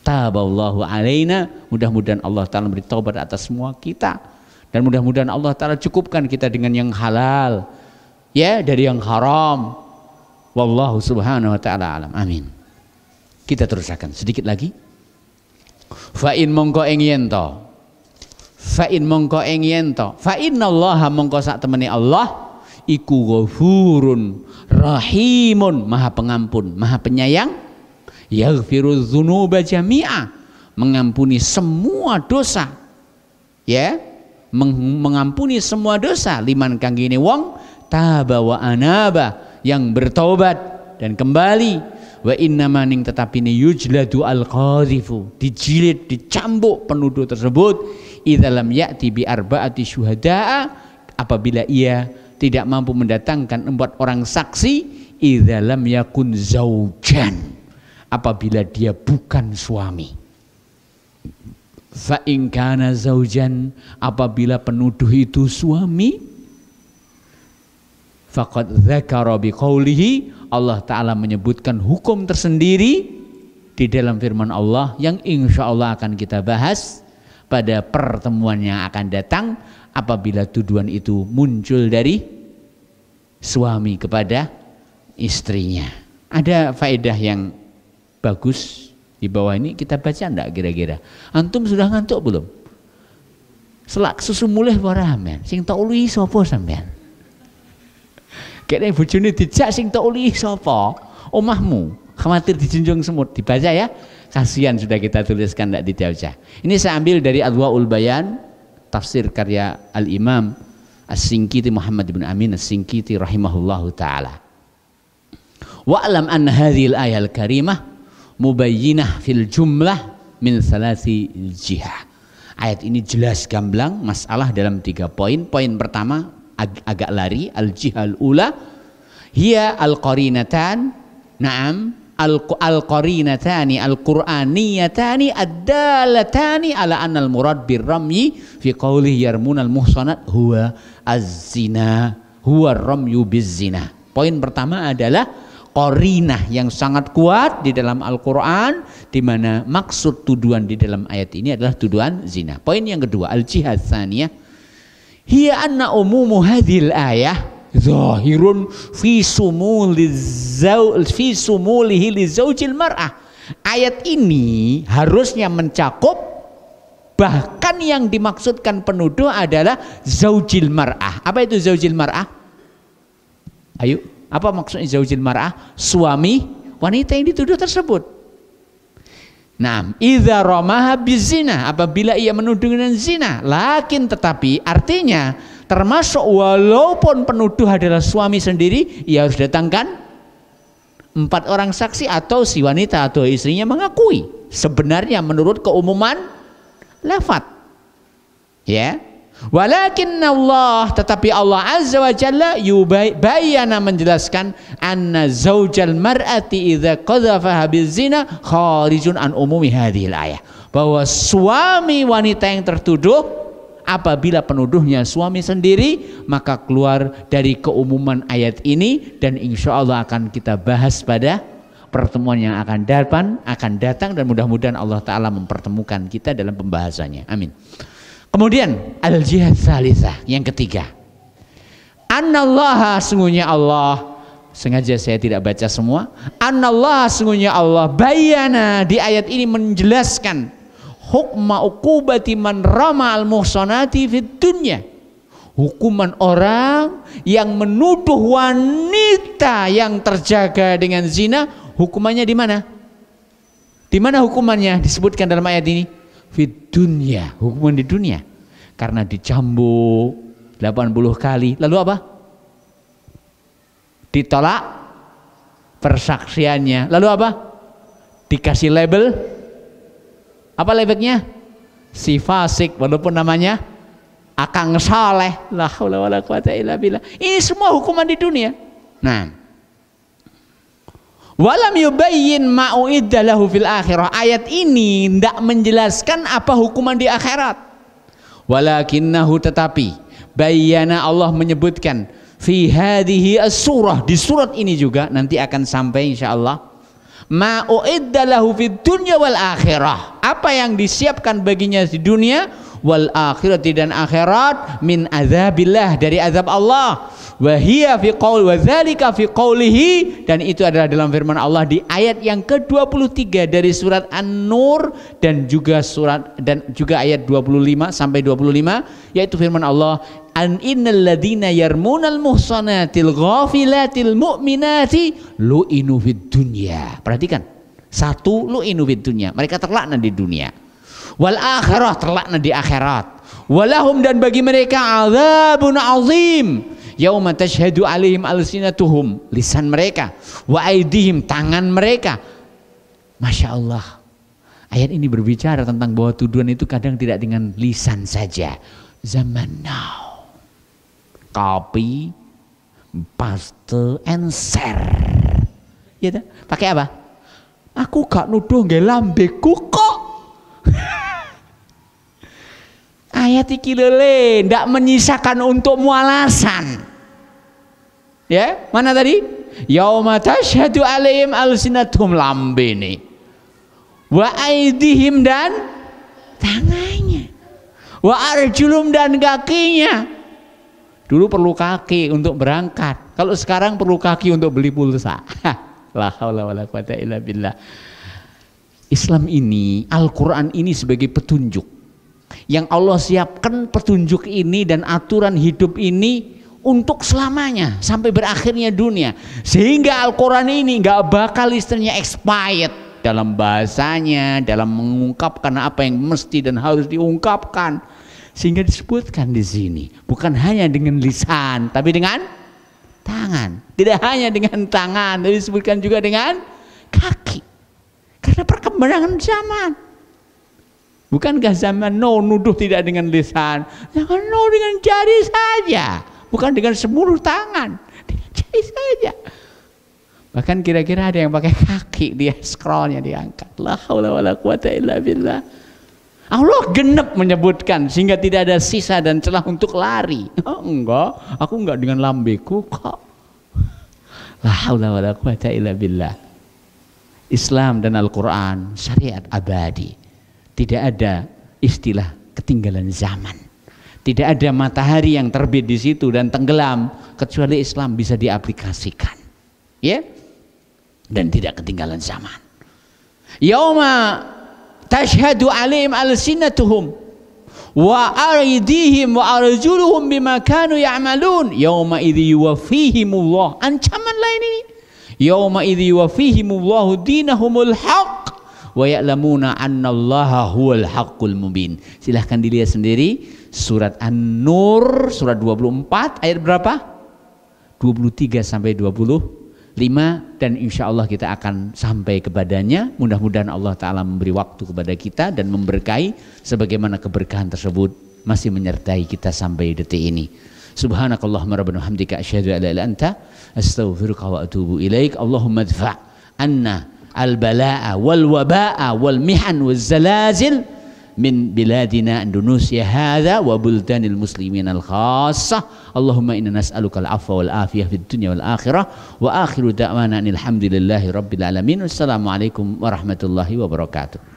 Taballahu alaina, mudah-mudahan Allah taala beri taubat atas semua kita dan mudah-mudahan Allah taala cukupkan kita dengan yang halal ya dari yang haram. Wallahu subhanahu wa taala alam. Amin. Kita terusakan sedikit lagi. Fa'in mongko ing yen to. Fa'in mongko ing yen to. Fa'innallaha mongko sak temene Allah iku ghafurun rahimun maha pengampun maha penyayang yaghfiru dzunuba jami'a mengampuni semua dosa ya yeah? mengampuni semua dosa liman kang gini wong taba wa anaba yang bertobat dan kembali wa inna maning tetapi ini yujladu al qadhifu dijilid dicambuk penuduh tersebut idzalam ya'ti bi arbaati syuhada'a apabila ia tidak mampu mendatangkan empat orang saksi idzalam yakun zaujan apabila dia bukan suami fa in kana zaujan apabila penuduh itu suami faqad dzakara biqaulihi Allah Ta'ala menyebutkan hukum tersendiri di dalam firman Allah yang insya Allah akan kita bahas pada pertemuan yang akan datang apabila tuduhan itu muncul dari suami kepada istrinya. Ada faedah yang bagus di bawah ini kita baca enggak kira-kira? Antum sudah ngantuk belum? Selak susu mulih waramen, sing tak uli sopo sampean? ibu juni dijak sing tak uli sopo Omahmu. Khawatir dijunjung semut. Dibaca ya. Kasihan sudah kita tuliskan tidak dibaca. Ini saya ambil dari Adwaul Bayan tafsir karya Al-Imam As-Singkiti Muhammad bin Amin As-Singkiti rahimahullahu taala. Wa'lam Wa anna hadhil al karimah mubayyinah fil jumlah min salasi jihah. Ayat ini jelas gamblang masalah dalam tiga poin. Poin pertama ag agak lari al jihal ula hiya al qarinatan na'am al al qarinatani al qur'aniyatani ad-dalatani ala anna al murad bir ramyi fi qawlihi yarmunal muhsanat huwa az-zina huwa ramyu biz-zina poin pertama adalah korinah yang sangat kuat di dalam Al-Quran di mana maksud tuduhan di dalam ayat ini adalah tuduhan zina. Poin yang kedua, al-jihad saniyah hiya anna umumu hadhil ayah zahirun fi sumuli fi sumulihi li zaujil mar'ah. Ayat ini harusnya mencakup bahkan yang dimaksudkan penuduh adalah zaujil mar'ah. Apa itu zaujil mar'ah? Ayo, apa maksudnya zaujil mar'ah? Suami wanita yang dituduh tersebut. Nah, idza ramaha bizina apabila ia menuduh dengan zina, lakin tetapi artinya termasuk walaupun penuduh adalah suami sendiri, ia harus datangkan empat orang saksi atau si wanita atau istrinya mengakui sebenarnya menurut keumuman lafat. Ya. Walakin Allah tetapi Allah Azza wa Jalla yubayana menjelaskan anna zaujal mar'ati idza qadhafaha zina kharijun an umumi hadhil ayah. Bahwa suami wanita yang tertuduh apabila penuduhnya suami sendiri maka keluar dari keumuman ayat ini dan insya Allah akan kita bahas pada pertemuan yang akan datang akan datang dan mudah-mudahan Allah Taala mempertemukan kita dalam pembahasannya. Amin. Kemudian al-jihad salisah yang ketiga. Anallaha sungguhnya Allah sengaja saya tidak baca semua. Anallah sungguhnya Allah bayana di ayat ini menjelaskan hukma uqubati man rama al muhsanati fid dunya. Hukuman orang yang menuduh wanita yang terjaga dengan zina, hukumannya di mana? Di mana hukumannya disebutkan dalam ayat ini? Fit dunia, hukuman di dunia. Karena dicambuk 80 kali. Lalu apa? Ditolak persaksiannya. Lalu apa? Dikasih label. Apa labelnya? Si fasik walaupun namanya akang saleh. La haula wala quwata illa billah. Ini semua hukuman di dunia. Nah, Walam yubayyin ma'u'iddalahu fil akhirah. Ayat ini tidak menjelaskan apa hukuman di akhirat. Walakinnahu tetapi bayana Allah menyebutkan fi hadhihi surah di surat ini juga nanti akan sampai insyaallah Allah lahu fid dunya wal akhirah. Apa yang disiapkan baginya di dunia wal akhirati dan akhirat min azabillah dari azab Allah wa hiya fi qaul wa dzalika fi qaulihi dan itu adalah dalam firman Allah di ayat yang ke-23 dari surat An-Nur dan juga surat dan juga ayat 25 sampai 25 yaitu firman Allah an innal ladina yarmunal muhsanatil ghafilatil mu'minati lu'inu fid dunya perhatikan satu lu'inu fid dunya mereka terlaknat di dunia wal akhirah terlakna di akhirat walahum dan bagi mereka azabun azim yauma tashhadu alaihim alsinatuhum lisan mereka wa aidihim tangan mereka Masya Allah ayat ini berbicara tentang bahwa tuduhan itu kadang tidak dengan lisan saja zaman now copy paste and share ya pakai apa aku gak nuduh gak lambeku kok ayat iki lele ndak menyisakan untukmu alasan ya mana tadi yauma tashhadu alaihim alsinatum lambene wa aidihim dan tangannya wa arjulum dan kakinya dulu perlu kaki untuk berangkat kalau sekarang perlu kaki untuk beli pulsa la haula wala quwata illa billah Islam ini, Al-Quran ini sebagai petunjuk yang Allah siapkan petunjuk ini dan aturan hidup ini untuk selamanya sampai berakhirnya dunia sehingga Al-Quran ini nggak bakal listernya expired dalam bahasanya dalam mengungkapkan apa yang mesti dan harus diungkapkan sehingga disebutkan di sini bukan hanya dengan lisan tapi dengan tangan tidak hanya dengan tangan tapi disebutkan juga dengan kaki karena perkembangan zaman Bukankah zaman no nuduh tidak dengan lisan? Jangan no dengan jari saja, bukan dengan seluruh tangan, dengan jari saja. Bahkan kira-kira ada yang pakai kaki dia scrollnya diangkat. La haula wala quwata illa billah. Allah genep menyebutkan sehingga tidak ada sisa dan celah untuk lari. Oh, enggak, aku enggak dengan lambeku kok. La haula wala quwata illa billah. Islam dan Al-Qur'an syariat abadi tidak ada istilah ketinggalan zaman. Tidak ada matahari yang terbit di situ dan tenggelam kecuali Islam bisa diaplikasikan. Ya? Dan tidak ketinggalan zaman. Yauma tashhadu alim alsinatuhum wa aridihim wa arjuluhum bima kanu ya'malun yauma idhi yuwafihimullah ancaman lain ini yauma idhi yuwafihimullahu dinahumul haqq wa ya'lamuna annallaha huwal haqqul mubin. Silahkan dilihat sendiri surat An-Nur surat 24 ayat berapa? 23 sampai 25 dan insya Allah kita akan sampai kepadanya. Mudah-mudahan Allah Ta'ala memberi waktu kepada kita dan memberkahi sebagaimana keberkahan tersebut masih menyertai kita sampai detik ini. Subhanakallahumma rabbana hamdika asyhadu an la ilaha illa anta astaghfiruka wa atubu ilaik. Allahumma adfa' anna البلاء والوباء والمحن والزلازل من بلادنا اندونيسيا هذا وبلدان المسلمين الخاصة اللهم إنا نسألك العفو والعافية في الدنيا والآخرة وآخر دعوانا أن الحمد لله رب العالمين والسلام عليكم ورحمة الله وبركاته